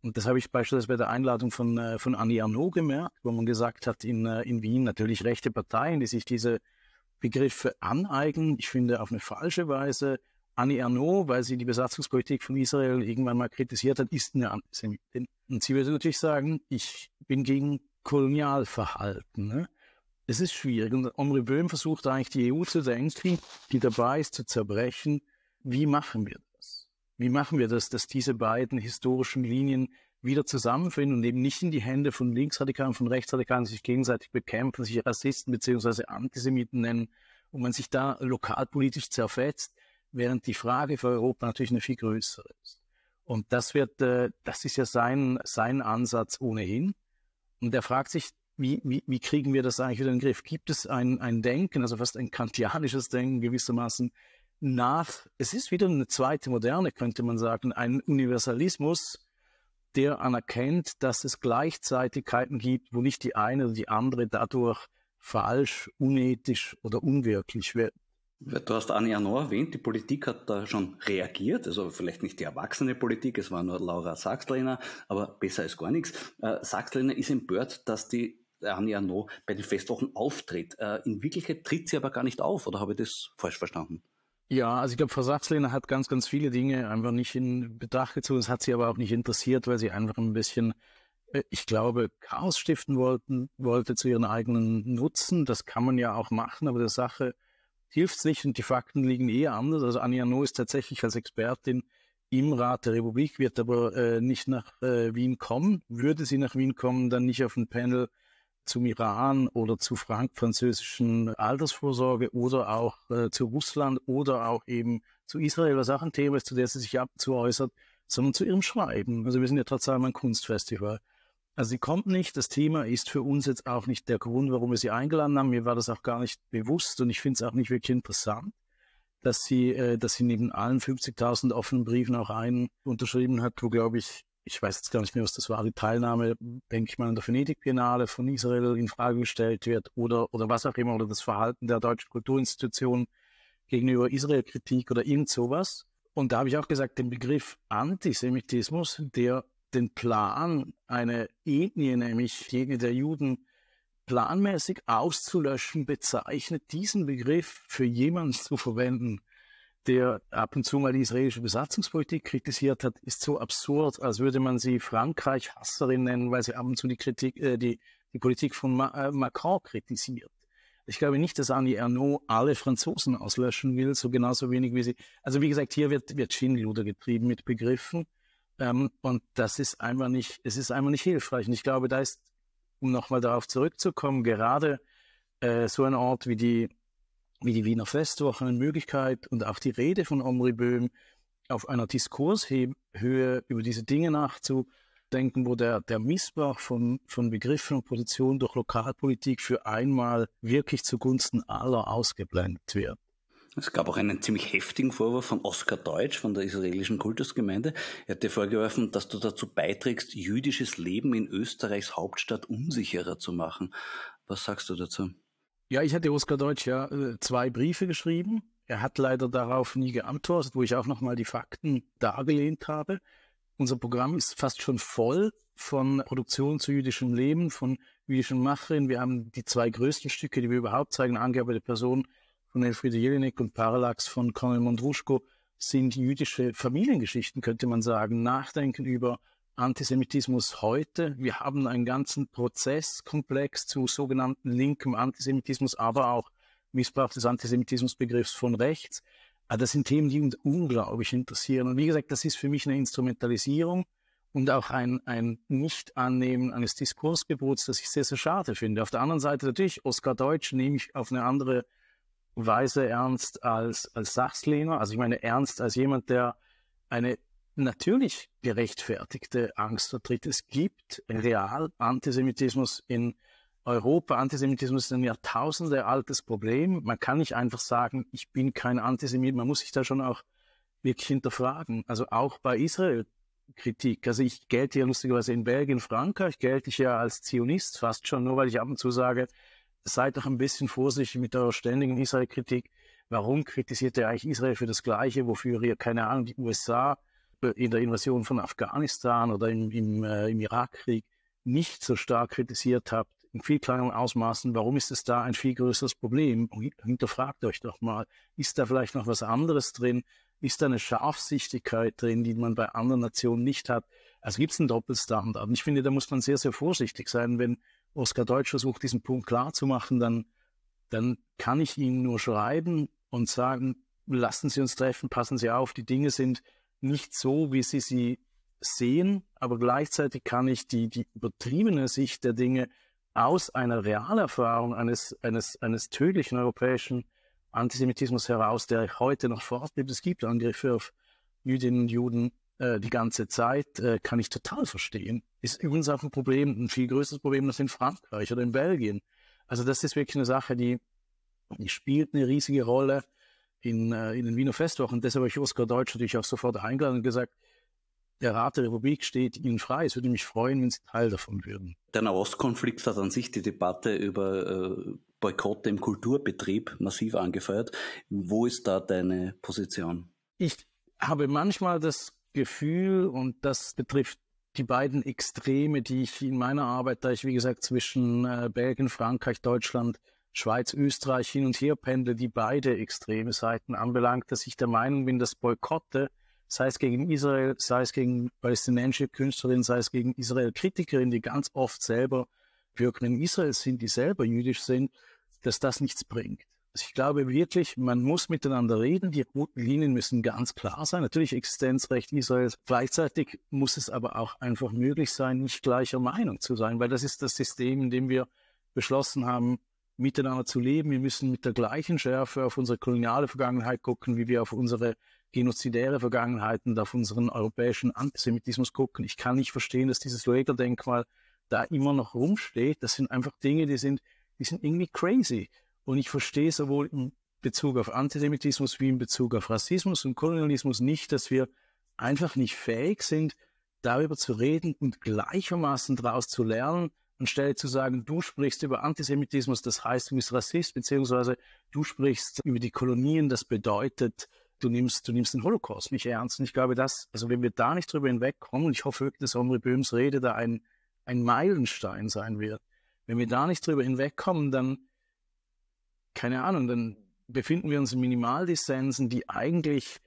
Und das habe ich beispielsweise bei der Einladung von, äh, von Annie Arnaud gemerkt, wo man gesagt hat, in, äh, in Wien natürlich rechte Parteien, die sich diese Begriffe aneignen. Ich finde auf eine falsche Weise Annie Ernaux, weil sie die Besatzungspolitik von Israel irgendwann mal kritisiert hat, ist eine Antisemitin. Und sie würde natürlich sagen, ich bin gegen Kolonialverhalten. Ne? Es ist schwierig. Und Omri Böhm versucht eigentlich die EU zu denken, die dabei ist zu zerbrechen. Wie machen wir das? Wie machen wir das, dass diese beiden historischen Linien wieder zusammenfinden und eben nicht in die Hände von Linksradikalen, von Rechtsradikalen sich gegenseitig bekämpfen, sich Rassisten beziehungsweise Antisemiten nennen und man sich da lokalpolitisch zerfetzt, während die Frage für Europa natürlich eine viel größere ist. Und das wird, äh, das ist ja sein, sein Ansatz ohnehin. Und er fragt sich, wie, wie, wie kriegen wir das eigentlich wieder in den Griff? Gibt es ein, ein Denken, also fast ein kantianisches Denken gewissermaßen, nach, es ist wieder eine zweite Moderne, könnte man sagen, ein Universalismus, der anerkennt, dass es Gleichzeitigkeiten gibt, wo nicht die eine oder die andere dadurch falsch, unethisch oder unwirklich wird. Du hast Anne Janor erwähnt, die Politik hat da schon reagiert, also vielleicht nicht die erwachsene Politik, es war nur Laura Sachslehner, aber besser ist gar nichts. Äh, Sachslehner ist empört, dass die Anne Janor bei den Festwochen auftritt. Äh, in Wirklichkeit tritt sie aber gar nicht auf, oder habe ich das falsch verstanden? Ja, also ich glaube, Frau Sachslehner hat ganz, ganz viele Dinge einfach nicht in Betracht gezogen. Das hat sie aber auch nicht interessiert, weil sie einfach ein bisschen, äh, ich glaube, Chaos stiften wollten, wollte zu ihren eigenen Nutzen. Das kann man ja auch machen, aber der Sache hilft es nicht und die Fakten liegen eh anders. Also Anja No ist tatsächlich als Expertin im Rat der Republik, wird aber äh, nicht nach äh, Wien kommen. Würde sie nach Wien kommen, dann nicht auf ein Panel zum Iran oder zu frank-französischen Altersvorsorge oder auch äh, zu Russland oder auch eben zu Israel, was auch ein Thema ist, zu der sie sich abzuäußert, sondern zu ihrem Schreiben. Also wir sind ja trotzdem ein Kunstfestival. Also sie kommt nicht. Das Thema ist für uns jetzt auch nicht der Grund, warum wir sie eingeladen haben. Mir war das auch gar nicht bewusst und ich finde es auch nicht wirklich interessant, dass sie, äh, dass sie neben allen 50.000 offenen Briefen auch einen unterschrieben hat, wo glaube ich, ich weiß jetzt gar nicht mehr, was das war, die Teilnahme, denke ich mal, an der Phonetikbiennale von Israel in Frage gestellt wird oder oder was auch immer oder das Verhalten der deutschen Kulturinstitutionen gegenüber Israel-Kritik oder irgend sowas. Und da habe ich auch gesagt, den Begriff Antisemitismus, der den Plan, eine Ethnie, nämlich jene der Juden, planmäßig auszulöschen, bezeichnet diesen Begriff für jemanden zu verwenden, der ab und zu mal die israelische Besatzungspolitik kritisiert hat, ist so absurd, als würde man sie Frankreich-Hasserin nennen, weil sie ab und zu die, Kritik, äh, die, die Politik von Ma äh, Macron kritisiert. Ich glaube nicht, dass Annie Ernaux alle Franzosen auslöschen will, so genauso wenig wie sie. Also wie gesagt, hier wird, wird Schindluder getrieben mit Begriffen. Ähm, und das ist einfach nicht, es ist einfach nicht hilfreich. Und ich glaube, da ist, um nochmal darauf zurückzukommen, gerade äh, so ein Ort wie die, wie die Wiener Festwoche eine Möglichkeit und auch die Rede von Omri Böhm auf einer Diskurshöhe über diese Dinge nachzudenken, wo der, der Missbrauch von, von Begriffen und Positionen durch Lokalpolitik für einmal wirklich zugunsten aller ausgeblendet wird. Es gab auch einen ziemlich heftigen Vorwurf von Oskar Deutsch von der israelischen Kultusgemeinde. Er hat dir vorgeworfen, dass du dazu beiträgst, jüdisches Leben in Österreichs Hauptstadt unsicherer zu machen. Was sagst du dazu? Ja, ich hatte Oskar Deutsch ja äh, zwei Briefe geschrieben. Er hat leider darauf nie geantwortet, wo ich auch nochmal die Fakten dargelehnt habe. Unser Programm ist fast schon voll von Produktionen zu jüdischem Leben, von jüdischen Machrin. Wir haben die zwei größten Stücke, die wir überhaupt zeigen, angearbeitete Personen, von Elfriede Jelinek und Parallax von Kornel Mondruschko sind jüdische Familiengeschichten, könnte man sagen, Nachdenken über Antisemitismus heute. Wir haben einen ganzen Prozesskomplex zu sogenannten linkem Antisemitismus, aber auch Missbrauch des Antisemitismusbegriffs von rechts. Aber also das sind Themen, die uns unglaublich interessieren. Und wie gesagt, das ist für mich eine Instrumentalisierung und auch ein, ein Nicht-Annehmen eines Diskursgebots, das ich sehr, sehr schade finde. Auf der anderen Seite natürlich, Oskar Deutsch nehme ich auf eine andere Weise ernst als, als Sachslehner. Also ich meine ernst als jemand, der eine natürlich gerechtfertigte Angst vertritt. Es gibt real Antisemitismus in Europa. Antisemitismus ist ein Jahrtausende altes Problem. Man kann nicht einfach sagen, ich bin kein Antisemit. Man muss sich da schon auch wirklich hinterfragen. Also auch bei Israel Kritik. Also ich gelte ja lustigerweise in Belgien, Frankreich gelte ich ja als Zionist fast schon, nur weil ich ab und zu sage, seid doch ein bisschen vorsichtig mit eurer ständigen Israel-Kritik. Warum kritisiert ihr eigentlich Israel für das Gleiche, wofür ihr, keine Ahnung, die USA äh, in der Invasion von Afghanistan oder im, im, äh, im Irakkrieg nicht so stark kritisiert habt, in viel kleineren Ausmaßen, warum ist es da ein viel größeres Problem? Hinterfragt euch doch mal, ist da vielleicht noch was anderes drin? Ist da eine Scharfsichtigkeit drin, die man bei anderen Nationen nicht hat? Also gibt es einen Doppelstandard. Und ich finde, da muss man sehr, sehr vorsichtig sein, wenn Oskar Deutsch versucht, diesen Punkt klar zu machen, dann, dann kann ich Ihnen nur schreiben und sagen, lassen Sie uns treffen, passen Sie auf, die Dinge sind nicht so, wie Sie sie sehen, aber gleichzeitig kann ich die, die übertriebene Sicht der Dinge aus einer Realerfahrung eines, eines, eines tödlichen europäischen Antisemitismus heraus, der heute noch fortlebt. Es gibt Angriffe auf Jüdinnen und Juden äh, die ganze Zeit, äh, kann ich total verstehen. Ist übrigens auch ein Problem, ein viel größeres Problem als in Frankreich oder in Belgien. Also das ist wirklich eine Sache, die, die spielt eine riesige Rolle in, äh, in den Wiener Festwochen. Deshalb habe ich Oskar Deutsch natürlich auch sofort eingeladen und gesagt, der Rat der Republik steht Ihnen frei. Es würde mich freuen, wenn Sie Teil davon würden. Der Nahostkonflikt hat an sich die Debatte über äh, Boykotte im Kulturbetrieb massiv angefeuert. Wo ist da deine Position? Ich habe manchmal das Gefühl, und das betrifft die beiden Extreme, die ich in meiner Arbeit, da ich wie gesagt zwischen äh, Belgien, Frankreich, Deutschland, Schweiz, Österreich hin und her pendle, die beide extreme Seiten anbelangt, dass ich der Meinung bin, dass Boykotte, sei es gegen Israel, sei es gegen palästinensische Künstlerinnen, sei es gegen Israel-Kritikerinnen, die ganz oft selber Bürgerinnen Israels sind, die selber jüdisch sind, dass das nichts bringt ich glaube wirklich, man muss miteinander reden. Die roten Linien müssen ganz klar sein. Natürlich Existenzrecht Israels. Gleichzeitig muss es aber auch einfach möglich sein, nicht gleicher Meinung zu sein, weil das ist das System, in dem wir beschlossen haben, miteinander zu leben. Wir müssen mit der gleichen Schärfe auf unsere koloniale Vergangenheit gucken, wie wir auf unsere genozidäre Vergangenheit und auf unseren europäischen Antisemitismus gucken. Ich kann nicht verstehen, dass dieses Loeger-Denkmal da immer noch rumsteht. Das sind einfach Dinge, die sind, die sind irgendwie crazy. Und ich verstehe sowohl in Bezug auf Antisemitismus wie in Bezug auf Rassismus und Kolonialismus nicht, dass wir einfach nicht fähig sind, darüber zu reden und gleichermaßen daraus zu lernen, anstelle zu sagen, du sprichst über Antisemitismus, das heißt, du bist Rassist, beziehungsweise du sprichst über die Kolonien, das bedeutet, du nimmst, du nimmst den Holocaust nicht ernst. Und ich glaube, dass, also wenn wir da nicht drüber hinwegkommen, und ich hoffe wirklich, dass Omri Böhms Rede da ein, ein Meilenstein sein wird, wenn wir da nicht drüber hinwegkommen, dann keine Ahnung, dann befinden wir uns in Minimaldissensen, die eigentlich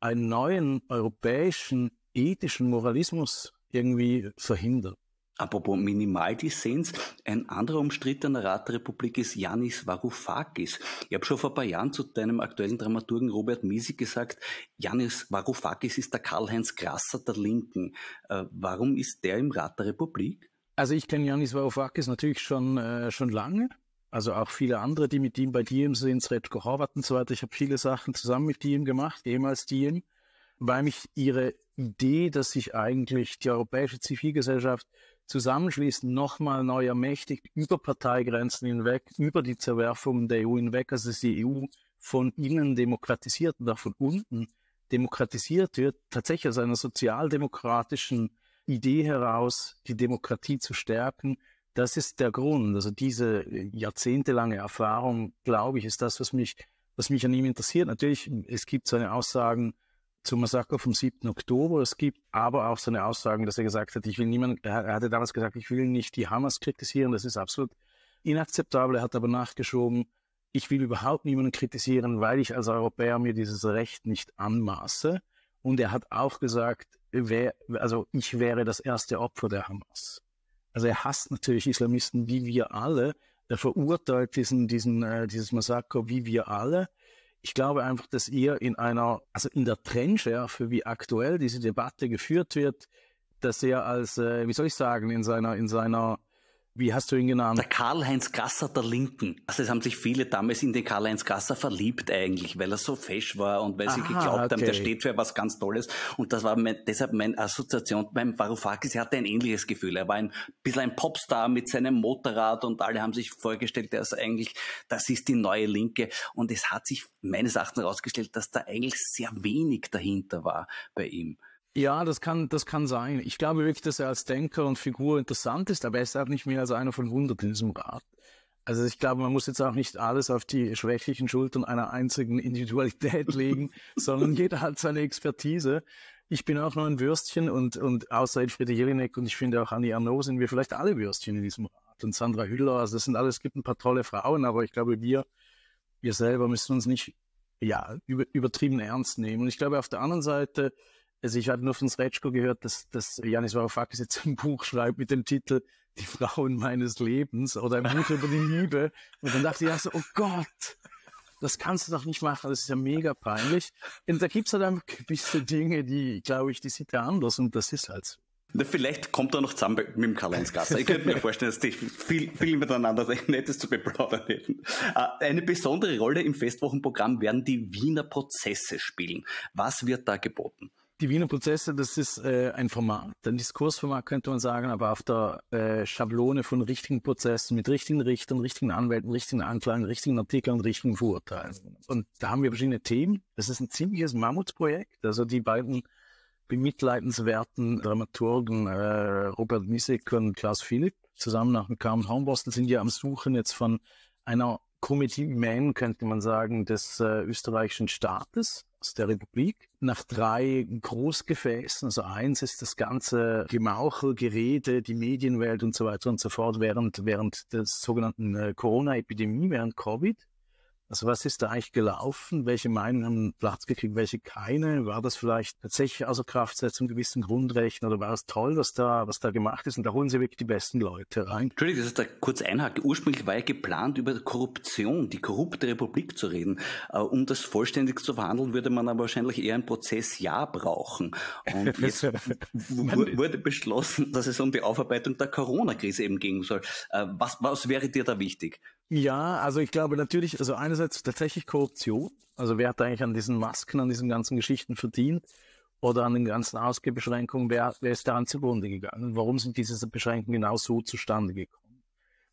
einen neuen europäischen ethischen Moralismus irgendwie verhindern. Apropos Minimaldissens, ein anderer umstrittener Rat der Republik ist Yanis Varoufakis. Ich habe schon vor ein paar Jahren zu deinem aktuellen Dramaturgen Robert Miesig gesagt, Yanis Varoufakis ist der Karl-Heinz Grasser der Linken. Äh, warum ist der im Rat der Republik? Also ich kenne Yanis Varoufakis natürlich schon, äh, schon lange. Also auch viele andere, die mit ihm bei Diem sind, Sredko Horvath und so weiter. Ich habe viele Sachen zusammen mit Diem gemacht, ehemals Diem, weil mich ihre Idee, dass sich eigentlich die europäische Zivilgesellschaft zusammenschließt, nochmal neu ermächtigt, über Parteigrenzen hinweg, über die Zerwerfungen der EU hinweg, also dass die EU von innen demokratisiert und auch von unten demokratisiert wird, tatsächlich aus einer sozialdemokratischen Idee heraus, die Demokratie zu stärken das ist der Grund. Also diese äh, jahrzehntelange Erfahrung, glaube ich, ist das, was mich, was mich an ihm interessiert. Natürlich, es gibt seine Aussagen zum Massaker vom 7. Oktober. Es gibt aber auch seine Aussagen, dass er gesagt hat, ich will niemand, er hatte damals gesagt, ich will nicht die Hamas kritisieren. Das ist absolut inakzeptabel. Er hat aber nachgeschoben, ich will überhaupt niemanden kritisieren, weil ich als Europäer mir dieses Recht nicht anmaße. Und er hat auch gesagt, wer, also ich wäre das erste Opfer der Hamas. Also er hasst natürlich Islamisten wie wir alle. Er verurteilt diesen, diesen, äh, dieses Massaker wie wir alle. Ich glaube einfach, dass er in einer, also in der Trennschärfe, wie aktuell diese Debatte geführt wird, dass er als, äh, wie soll ich sagen, in seiner, in seiner wie hast du ihn genannt? Der Karl-Heinz Gasser der Linken. Also es haben sich viele damals in den Karl-Heinz Gasser verliebt eigentlich, weil er so fesch war und weil Aha, sie geglaubt okay. haben, der steht für was ganz Tolles. Und das war mein, deshalb meine Assoziation. Beim Varoufakis, er hatte ein ähnliches Gefühl. Er war ein bisschen ein Popstar mit seinem Motorrad und alle haben sich vorgestellt, er ist eigentlich, das ist die neue Linke. Und es hat sich meines Erachtens herausgestellt, dass da eigentlich sehr wenig dahinter war bei ihm. Ja, das kann, das kann sein. Ich glaube wirklich, dass er als Denker und Figur interessant ist, aber er ist auch nicht mehr als einer von 100 in diesem Rat. Also ich glaube, man muss jetzt auch nicht alles auf die schwächlichen Schultern einer einzigen Individualität legen, sondern jeder hat seine Expertise. Ich bin auch nur ein Würstchen und, und außer Elfriede Jelinek und ich finde auch Annie Arnaud sind wir vielleicht alle Würstchen in diesem Rat und Sandra Hüller. Also das sind alles, es gibt ein paar tolle Frauen, aber ich glaube, wir, wir selber müssen uns nicht, ja, über, übertrieben ernst nehmen. Und ich glaube, auf der anderen Seite, also ich habe nur von Sretschko gehört, dass, dass Janis Varoufakis jetzt ein Buch schreibt mit dem Titel Die Frauen meines Lebens oder ein Buch über die Liebe. Und dann dachte ich ja so, oh Gott, das kannst du doch nicht machen, das ist ja mega peinlich. Und da es halt einfach gewisse Dinge, die, glaube ich, die sind ja anders und das ist halt so. Na, vielleicht kommt er noch zusammen mit dem Karl-Heinz Gasser. Ich könnte mir vorstellen, dass die viel, viel miteinander Nettes zu beplaudern hätten. Äh, eine besondere Rolle im Festwochenprogramm werden die Wiener Prozesse spielen. Was wird da geboten? die Wiener Prozesse, das ist äh, ein Format, ein Diskursformat könnte man sagen, aber auf der äh, Schablone von richtigen Prozessen mit richtigen Richtern, richtigen Anwälten, richtigen Anklagen, richtigen Artikeln, richtigen Vorurteilen. Und da haben wir verschiedene Themen. Das ist ein ziemliches Mammutprojekt. Also die beiden bemitleidenswerten Dramaturgen äh, Robert Misek und Klaus Philipp zusammen nach dem Carmen Hornbostel sind ja am Suchen jetzt von einer Commitment, könnte man sagen, des äh, österreichischen Staates, aus der Republik, nach drei Großgefäßen. Also eins ist das ganze Gemauchel, Gerede, die Medienwelt und so weiter und so fort während, während der sogenannten äh, Corona-Epidemie, während Covid. Also was ist da eigentlich gelaufen? Welche Meinungen haben Platz gekriegt, welche keine? War das vielleicht tatsächlich außer Kraftsetzung gewissen Grundrechten oder war es toll, was da, was da gemacht ist? Und da holen Sie wirklich die besten Leute rein. Entschuldigung, dass ich da kurz einhake. Ursprünglich war ja geplant, über Korruption, die korrupte Republik zu reden. Äh, um das vollständig zu verhandeln, würde man aber wahrscheinlich eher ein ja brauchen. Und jetzt wurde beschlossen, dass es um die Aufarbeitung der Corona-Krise eben gehen soll. Äh, was, was wäre dir da wichtig? Ja, also ich glaube natürlich, also einerseits tatsächlich Korruption. Also wer hat eigentlich an diesen Masken, an diesen ganzen Geschichten verdient oder an den ganzen Ausgebeschränkungen, wer, wer ist daran zugrunde gegangen? Warum sind diese Beschränkungen genau so zustande gekommen?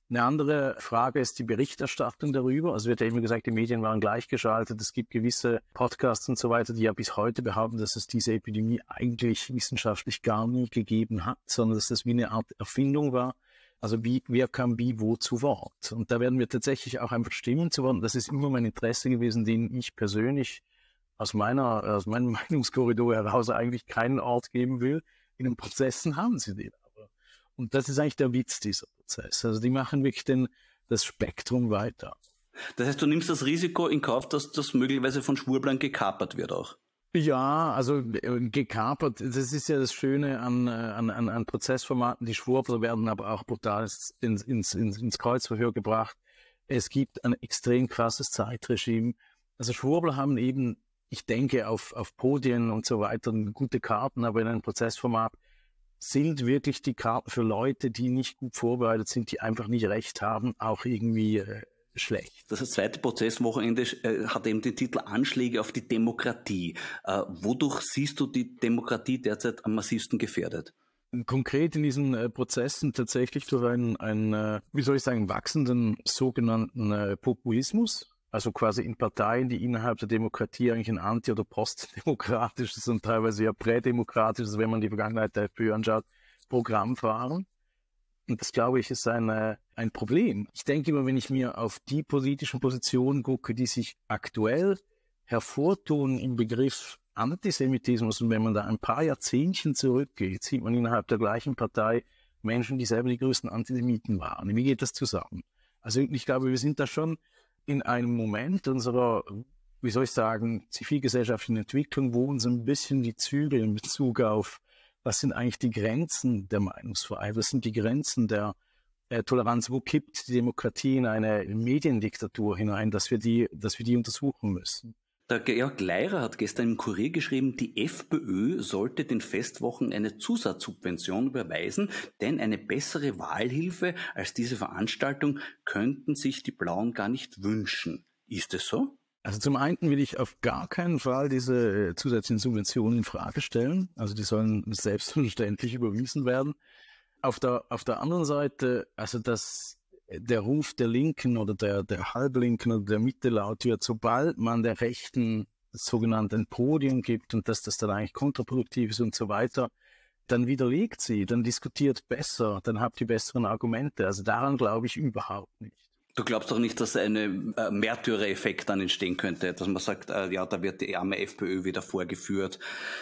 Eine andere Frage ist die Berichterstattung darüber. Also wird ja immer gesagt, die Medien waren gleichgeschaltet. Es gibt gewisse Podcasts und so weiter, die ja bis heute behaupten, dass es diese Epidemie eigentlich wissenschaftlich gar nie gegeben hat, sondern dass das wie eine Art Erfindung war also wie, wer kam wie wo zu Wort? Und da werden wir tatsächlich auch einfach Stimmen zu Wort. Das ist immer mein Interesse gewesen, den ich persönlich aus meiner, aus meinem Meinungskorridor heraus eigentlich keinen Ort geben will. In den Prozessen haben sie den aber. Und das ist eigentlich der Witz dieser Prozesse. Also die machen wirklich den, das Spektrum weiter. Das heißt, du nimmst das Risiko in Kauf, dass das möglicherweise von Schwurblern gekapert wird auch. Ja, also äh, gekapert, das ist ja das Schöne äh, an, an, an, Prozessformaten. Die Schwurbler werden aber auch brutal ins, ins, ins, ins Kreuzverhör gebracht. Es gibt ein extrem krasses Zeitregime. Also Schwurbler haben eben, ich denke, auf, auf Podien und so weiter gute Karten, aber in einem Prozessformat sind wirklich die Karten für Leute, die nicht gut vorbereitet sind, die einfach nicht recht haben, auch irgendwie äh, schlecht. Das zweite Prozesswochenende äh, hat eben den Titel Anschläge auf die Demokratie. Äh, wodurch siehst du die Demokratie derzeit am massivsten gefährdet? Konkret in diesen äh, Prozessen tatsächlich durch einen, einen wie soll ich sagen, wachsenden sogenannten Populismus, also quasi in Parteien, die innerhalb der Demokratie eigentlich ein anti- oder postdemokratisches und teilweise ja prädemokratisches, wenn man die Vergangenheit der FPÖ anschaut, Programm fahren. Und das, glaube ich, ist eine, ein Problem. Ich denke immer, wenn ich mir auf die politischen Positionen gucke, die sich aktuell hervortun im Begriff Antisemitismus, und wenn man da ein paar Jahrzehntchen zurückgeht, sieht man innerhalb der gleichen Partei Menschen, die selber die größten Antisemiten waren. Wie geht das zusammen? Also ich glaube, wir sind da schon in einem Moment unserer, wie soll ich sagen, zivilgesellschaftlichen Entwicklung, wo uns ein bisschen die Zügel in Bezug auf was sind eigentlich die Grenzen der Meinungsfreiheit, was sind die Grenzen der äh, Toleranz, wo kippt die Demokratie in eine Mediendiktatur hinein, dass wir die, dass wir die untersuchen müssen. Der Georg Leirer hat gestern im Kurier geschrieben, die FPÖ sollte den Festwochen eine Zusatzsubvention überweisen, denn eine bessere Wahlhilfe als diese Veranstaltung könnten sich die Blauen gar nicht wünschen. Ist es so? Also zum einen will ich auf gar keinen Fall diese äh, zusätzlichen Subventionen in Frage stellen. Also die sollen selbstverständlich überwiesen werden auf der, auf der anderen Seite, also dass der Ruf der Linken oder der, der Halblinken oder der Mitte laut wird, sobald man der Rechten sogenannten Podium gibt und dass das dann eigentlich kontraproduktiv ist und so weiter, dann widerlegt sie, dann diskutiert besser, dann habt ihr besseren Argumente. Also daran glaube ich überhaupt nicht. Du glaubst doch nicht, dass eine äh, Märtyrer-Effekt dann entstehen könnte, dass man sagt, äh, ja, da wird die arme FPÖ wieder vorgeführt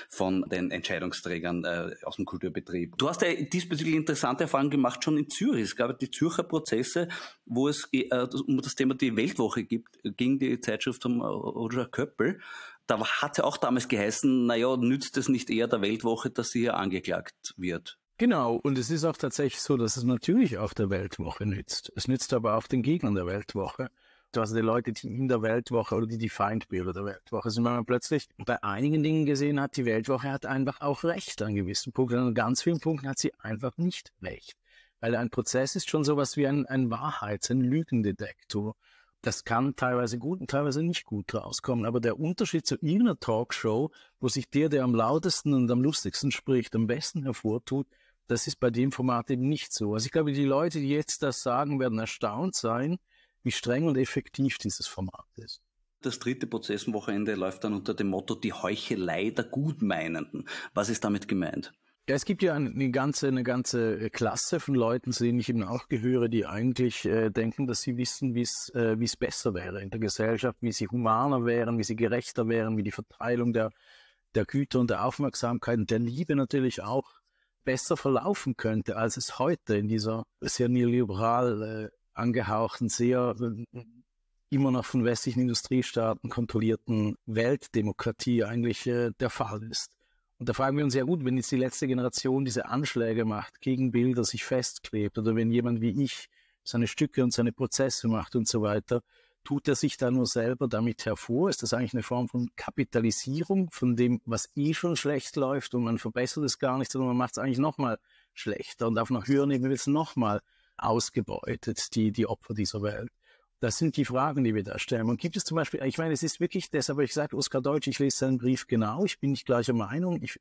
von den Entscheidungsträgern äh, aus dem Kulturbetrieb. Du hast ja diesbezüglich interessante Erfahrungen gemacht schon in Zürich. Es gab die Zürcher Prozesse, wo es äh, um das Thema die Weltwoche gibt, ging die Zeitschrift von äh, Roger Köppel. Da hat es ja auch damals geheißen, naja, nützt es nicht eher der Weltwoche, dass sie hier angeklagt wird? Genau, und es ist auch tatsächlich so, dass es natürlich auf der Weltwoche nützt. Es nützt aber auch den Gegnern der Weltwoche. Also die Leute, die in der Weltwoche oder die die Feindbilder der Weltwoche sind, weil man plötzlich bei einigen Dingen gesehen hat, die Weltwoche hat einfach auch recht an gewissen Punkten. An ganz vielen Punkten hat sie einfach nicht recht. Weil ein Prozess ist schon sowas wie ein, ein Wahrheits-, ein Lügendetektor. Das kann teilweise gut und teilweise nicht gut rauskommen. Aber der Unterschied zu irgendeiner Talkshow, wo sich der, der am lautesten und am lustigsten spricht, am besten hervortut, das ist bei dem Format eben nicht so. Also ich glaube, die Leute, die jetzt das sagen, werden erstaunt sein, wie streng und effektiv dieses Format ist. Das dritte Prozesswochenende läuft dann unter dem Motto die Heuchelei der Gutmeinenden. Was ist damit gemeint? Ja, es gibt ja eine ganze, eine ganze äh, Klasse von Leuten, zu denen ich eben auch gehöre, die eigentlich äh, denken, dass sie wissen, wie äh, es besser wäre in der Gesellschaft, wie sie humaner wären, wie sie gerechter wären, wie die Verteilung der, der Güter und der Aufmerksamkeit und der Liebe natürlich auch besser verlaufen könnte, als es heute in dieser sehr neoliberal äh, angehauchten, sehr äh, immer noch von westlichen Industriestaaten kontrollierten Weltdemokratie eigentlich äh, der Fall ist. Und da fragen wir uns ja gut, wenn jetzt die letzte Generation diese Anschläge macht gegen Bilder, sich festklebt oder wenn jemand wie ich seine Stücke und seine Prozesse macht und so weiter, tut er sich da nur selber damit hervor? Ist das eigentlich eine Form von Kapitalisierung von dem, was eh schon schlecht läuft und man verbessert es gar nicht, sondern man macht es eigentlich nochmal schlechter und auf einer höheren Ebene wird es nochmal ausgebeutet, die, die Opfer dieser Welt. Das sind die Fragen, die wir da stellen. Und gibt es zum Beispiel, ich meine, es ist wirklich, deshalb habe ich sage, Oskar Deutsch, ich lese seinen Brief genau, ich bin nicht gleicher Meinung, ich,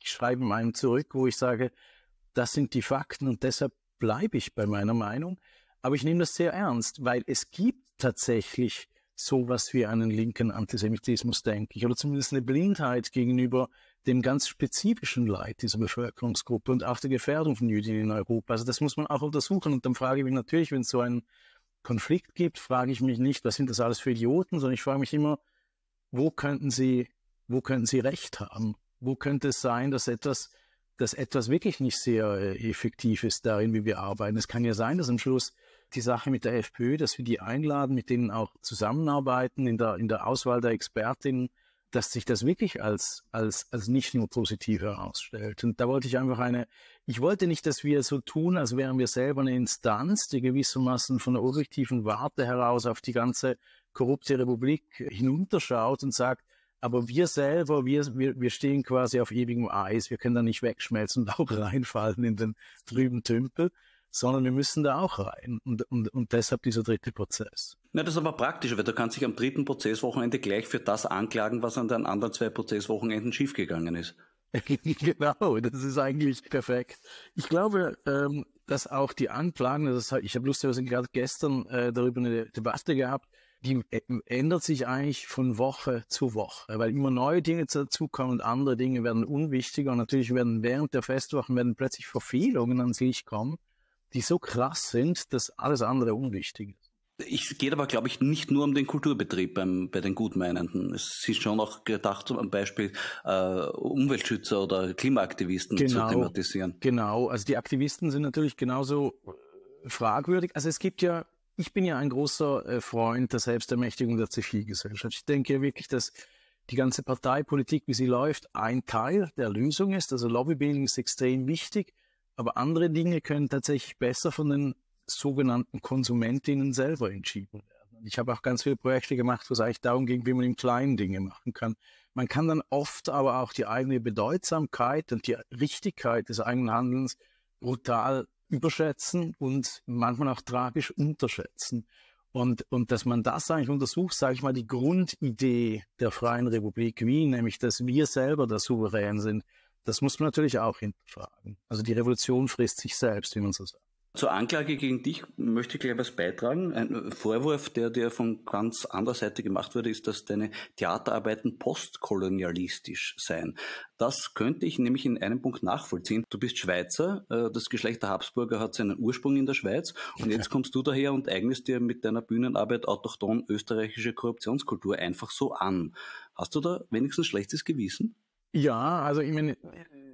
ich schreibe meinem zurück, wo ich sage, das sind die Fakten und deshalb bleibe ich bei meiner Meinung. Aber ich nehme das sehr ernst, weil es gibt tatsächlich sowas wie einen linken Antisemitismus, denke ich, oder zumindest eine Blindheit gegenüber dem ganz spezifischen Leid dieser Bevölkerungsgruppe und auch der Gefährdung von Jüdinnen in Europa. Also das muss man auch untersuchen. Und dann frage ich mich natürlich, wenn es so einen Konflikt gibt, frage ich mich nicht, was sind das alles für Idioten, sondern ich frage mich immer, wo könnten sie, wo könnten sie Recht haben? Wo könnte es sein, dass etwas, dass etwas wirklich nicht sehr äh, effektiv ist darin, wie wir arbeiten? Es kann ja sein, dass am Schluss die Sache mit der FPÖ, dass wir die einladen, mit denen auch zusammenarbeiten in der, in der Auswahl der Expertinnen, dass sich das wirklich als, als, als nicht nur positiv herausstellt. Und da wollte ich einfach eine, ich wollte nicht, dass wir so tun, als wären wir selber eine Instanz, die gewissermaßen von der objektiven Warte heraus auf die ganze korrupte Republik hinunterschaut und sagt, aber wir selber, wir, wir, wir stehen quasi auf ewigem Eis, wir können da nicht wegschmelzen und auch reinfallen in den trüben Tümpel, sondern wir müssen da auch rein. Und, und, und deshalb dieser dritte Prozess. ja, das ist aber praktisch, weil du kannst dich am dritten Prozesswochenende gleich für das anklagen, was an den anderen zwei Prozesswochenenden schiefgegangen ist. genau, das ist eigentlich perfekt. Ich glaube, ähm, dass auch die Anklagen, das, ich habe lustigerweise gerade gestern äh, darüber eine Debatte gehabt, die äh, ändert sich eigentlich von Woche zu Woche, weil immer neue Dinge dazukommen und andere Dinge werden unwichtiger und natürlich werden während der Festwochen werden plötzlich Verfehlungen an sich kommen, die so krass sind, dass alles andere unwichtig ist. Ich geht aber, glaube ich, nicht nur um den Kulturbetrieb beim, bei den Gutmeinenden. Es ist schon auch gedacht, zum Beispiel äh, Umweltschützer oder Klimaaktivisten genau, zu thematisieren. Genau, also die Aktivisten sind natürlich genauso äh, fragwürdig. Also es gibt ja, ich bin ja ein großer äh, Freund der Selbstermächtigung der Zivilgesellschaft. Ich denke wirklich, dass die ganze Parteipolitik, wie sie läuft, ein Teil der Lösung ist. Also Lobbybuilding ist extrem wichtig. Aber andere Dinge können tatsächlich besser von den sogenannten Konsumentinnen selber entschieden werden. ich habe auch ganz viele Projekte gemacht, wo es eigentlich darum ging, wie man im Kleinen Dinge machen kann. Man kann dann oft aber auch die eigene Bedeutsamkeit und die Richtigkeit des eigenen Handelns brutal überschätzen und manchmal auch tragisch unterschätzen. Und, und dass man das eigentlich untersucht, sage ich mal, die Grundidee der Freien Republik Wien, nämlich dass wir selber der Souverän sind, das muss man natürlich auch hinterfragen. Also die Revolution frisst sich selbst, wie man so sagt. Zur Anklage gegen dich möchte ich gleich was beitragen. Ein Vorwurf, der dir von ganz anderer Seite gemacht wurde, ist, dass deine Theaterarbeiten postkolonialistisch seien. Das könnte ich nämlich in einem Punkt nachvollziehen. Du bist Schweizer, äh, das Geschlecht der Habsburger hat seinen Ursprung in der Schweiz und jetzt kommst du daher und eignest dir mit deiner Bühnenarbeit autochthon österreichische Korruptionskultur einfach so an. Hast du da wenigstens schlechtes Gewissen? Ja, also ich meine,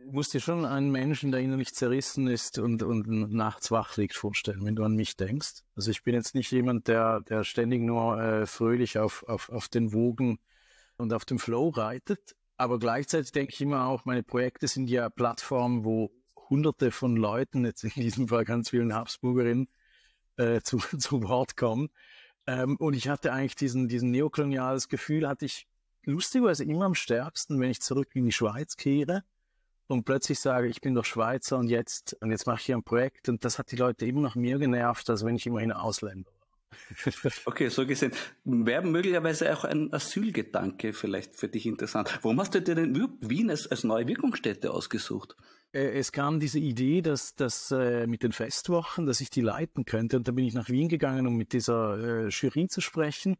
ich muss dir schon einen Menschen, der innerlich zerrissen ist und, und nachts wach liegt, vorstellen, wenn du an mich denkst. Also ich bin jetzt nicht jemand, der, der ständig nur äh, fröhlich auf, auf, auf den Wogen und auf dem Flow reitet. Aber gleichzeitig denke ich immer auch, meine Projekte sind ja Plattformen, wo hunderte von Leuten, jetzt in diesem Fall ganz vielen Habsburgerinnen, äh, zu, zu Wort kommen. Ähm, und ich hatte eigentlich diesen, diesen neokoloniales Gefühl, hatte ich lustigerweise also immer am stärksten, wenn ich zurück in die Schweiz kehre und plötzlich sage, ich bin doch Schweizer und jetzt, und jetzt mache ich hier ein Projekt. Und das hat die Leute immer noch mehr genervt, als wenn ich immerhin Ausländer war. Okay, so gesehen. Wäre möglicherweise auch ein Asylgedanke vielleicht für dich interessant. Warum hast du dir denn Wien als, als neue Wirkungsstätte ausgesucht? Äh, es kam diese Idee, dass das äh, mit den Festwochen, dass ich die leiten könnte. Und dann bin ich nach Wien gegangen, um mit dieser äh, Jury zu sprechen.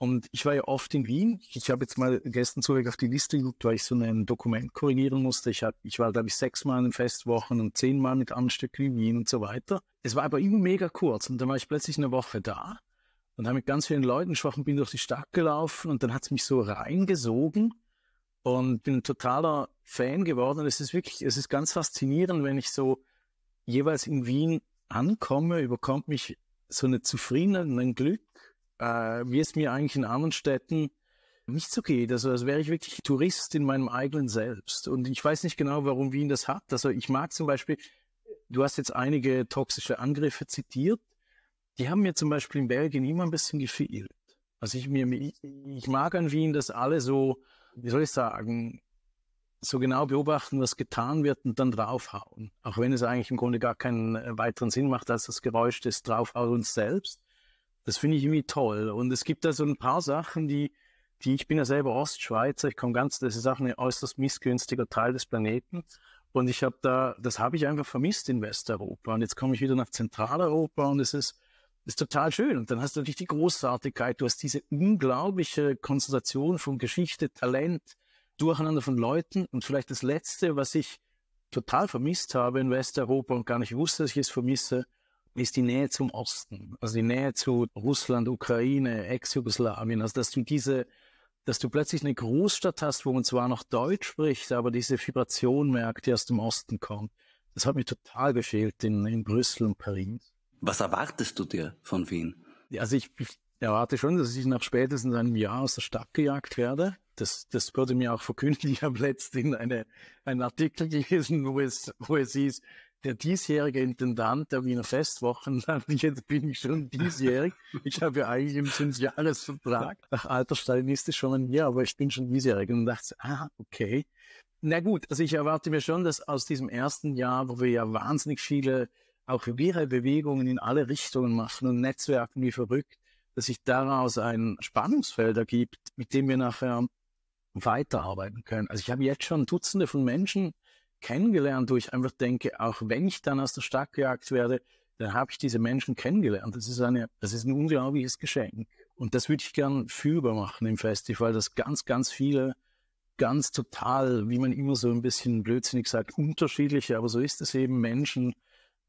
Und ich war ja oft in Wien. Ich habe jetzt mal gestern zurück auf die Liste geguckt, weil ich so ein Dokument korrigieren musste. Ich, hab, ich war, glaube ich, sechsmal in den Festwochen und zehnmal mit Anstücken in Wien und so weiter. Es war aber immer mega kurz. Und dann war ich plötzlich eine Woche da und habe mit ganz vielen Leuten gesprochen, bin durch die Stadt gelaufen und dann hat's mich so reingesogen und bin ein totaler Fan geworden. Und es ist wirklich, es ist ganz faszinierend, wenn ich so jeweils in Wien ankomme, überkommt mich so eine Zufriedenheit und ein Glück äh, wie es mir eigentlich in anderen Städten nicht so geht. Also als wäre ich wirklich Tourist in meinem eigenen Selbst. Und ich weiß nicht genau, warum Wien das hat. Also ich mag zum Beispiel, du hast jetzt einige toxische Angriffe zitiert. Die haben mir zum Beispiel in Belgien immer ein bisschen gefehlt. Also ich mir, ich, ich mag an Wien, dass alle so, wie soll ich sagen, so genau beobachten, was getan wird und dann draufhauen. Auch wenn es eigentlich im Grunde gar keinen äh, weiteren Sinn macht, als das Geräusch des draufhauen selbst. Das finde ich irgendwie toll. Und es gibt da so ein paar Sachen, die, die ich bin ja selber Ostschweizer, ich komme ganz, das ist auch ein äußerst missgünstiger Teil des Planeten. Und ich habe da, das habe ich einfach vermisst in Westeuropa. Und jetzt komme ich wieder nach Zentraleuropa und es ist, ist total schön. Und dann hast du natürlich die Großartigkeit, du hast diese unglaubliche Konzentration von Geschichte, Talent, Durcheinander von Leuten. Und vielleicht das Letzte, was ich total vermisst habe in Westeuropa und gar nicht wusste, dass ich es vermisse, ist die Nähe zum Osten, also die Nähe zu Russland, Ukraine, Ex-Jugoslawien, also dass du diese, dass du plötzlich eine Großstadt hast, wo man zwar noch Deutsch spricht, aber diese Vibration merkt, die aus dem Osten kommt. Das hat mir total gefehlt in, in Brüssel und Paris. Was erwartest du dir von Wien? also ich, ich erwarte schon, dass ich nach spätestens einem Jahr aus der Stadt gejagt werde. Das, das wurde mir auch verkündet. Ich habe letztens eine, einen Artikel gelesen, wo es, wo es hieß, der diesjährige Intendant der Wiener Festwochen, jetzt bin ich schon diesjährig. Ich habe ja eigentlich im Fünfjahresvertrag nach alter Stalinistisch schon ein Jahr, aber ich bin schon diesjährig. Und dachte, ah, okay. Na gut, also ich erwarte mir schon, dass aus diesem ersten Jahr, wo wir ja wahnsinnig viele auch wirre Bewegungen in alle Richtungen machen und Netzwerken wie verrückt, dass sich daraus ein Spannungsfeld ergibt, mit dem wir nachher weiterarbeiten können. Also ich habe jetzt schon Dutzende von Menschen kennengelernt, wo ich einfach denke, auch wenn ich dann aus der Stadt gejagt werde, dann habe ich diese Menschen kennengelernt. Das ist eine, das ist ein unglaubliches Geschenk. Und das würde ich gern fühlbar machen im Festival, dass ganz, ganz viele ganz total, wie man immer so ein bisschen blödsinnig sagt, unterschiedliche, aber so ist es eben, Menschen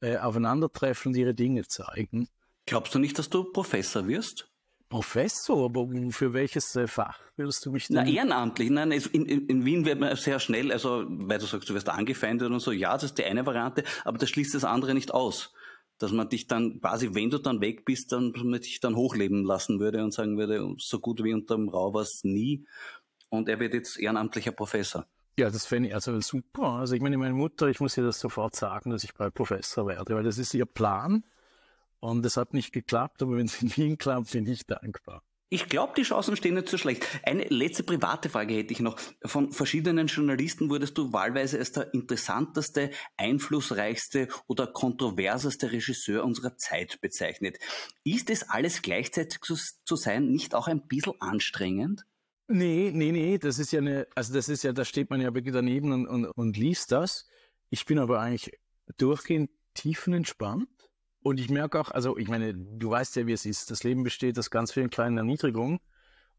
äh, aufeinandertreffen und ihre Dinge zeigen. Glaubst du nicht, dass du Professor wirst? Professor, aber für welches äh, Fach würdest du mich denn? Na, ehrenamtlich. Nein, in, in, Wien wird man sehr schnell, also, weil du sagst, du wirst angefeindet und so. Ja, das ist die eine Variante, aber das schließt das andere nicht aus. Dass man dich dann quasi, wenn du dann weg bist, dann man dich dann hochleben lassen würde und sagen würde, so gut wie unterm Rau war es nie. Und er wird jetzt ehrenamtlicher Professor. Ja, das fände ich also super. Also ich meine, meine Mutter, ich muss ihr das sofort sagen, dass ich bald Professor werde, weil das ist ihr Plan. Und es hat nicht geklappt, aber wenn es in Wien klappt, bin ich dankbar. Ich glaube, die Chancen stehen nicht so schlecht. Eine letzte private Frage hätte ich noch. Von verschiedenen Journalisten wurdest du wahlweise als der interessanteste, einflussreichste oder kontroverseste Regisseur unserer Zeit bezeichnet. Ist es alles gleichzeitig zu sein nicht auch ein bisschen anstrengend? Nee, nee, nee, das ist ja eine, also das ist ja, da steht man ja wirklich daneben und, und, und liest das. Ich bin aber eigentlich durchgehend tiefenentspannt und ich merke auch, also ich meine, du weißt ja, wie es ist. Das Leben besteht aus ganz vielen kleinen Erniedrigungen.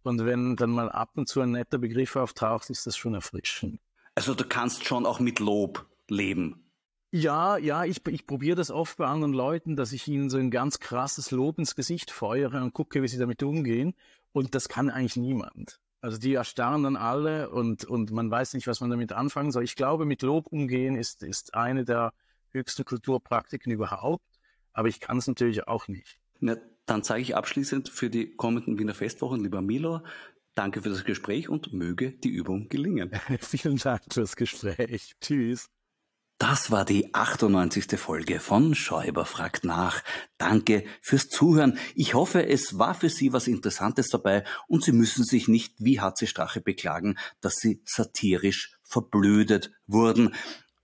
Und wenn dann mal ab und zu ein netter Begriff auftaucht, ist das schon erfrischend. Also du kannst schon auch mit Lob leben. Ja, ja, ich, ich probiere das oft bei anderen Leuten, dass ich ihnen so ein ganz krasses Lob ins Gesicht feuere und gucke, wie sie damit umgehen. Und das kann eigentlich niemand. Also die erstarren dann alle und, und man weiß nicht, was man damit anfangen soll. Ich glaube, mit Lob umgehen ist, ist eine der höchsten Kulturpraktiken überhaupt aber ich kann es natürlich auch nicht. Na, dann zeige ich abschließend für die kommenden Wiener Festwochen, lieber Milo, danke für das Gespräch und möge die Übung gelingen. Vielen Dank fürs Gespräch. Tschüss. Das war die 98. Folge von Schäuber fragt nach. Danke fürs Zuhören. Ich hoffe, es war für Sie was Interessantes dabei und Sie müssen sich nicht wie HC Strache beklagen, dass Sie satirisch verblödet wurden.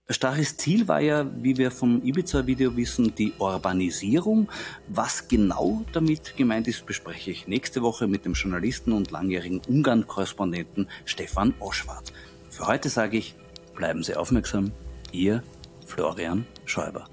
Starres Ziel war ja, wie wir vom Ibiza-Video wissen, die Urbanisierung. Was genau damit gemeint ist, bespreche ich nächste Woche mit dem Journalisten und langjährigen Ungarn-Korrespondenten Stefan Oschwart. Für heute sage ich, bleiben Sie aufmerksam. Ihr Florian Schäuber.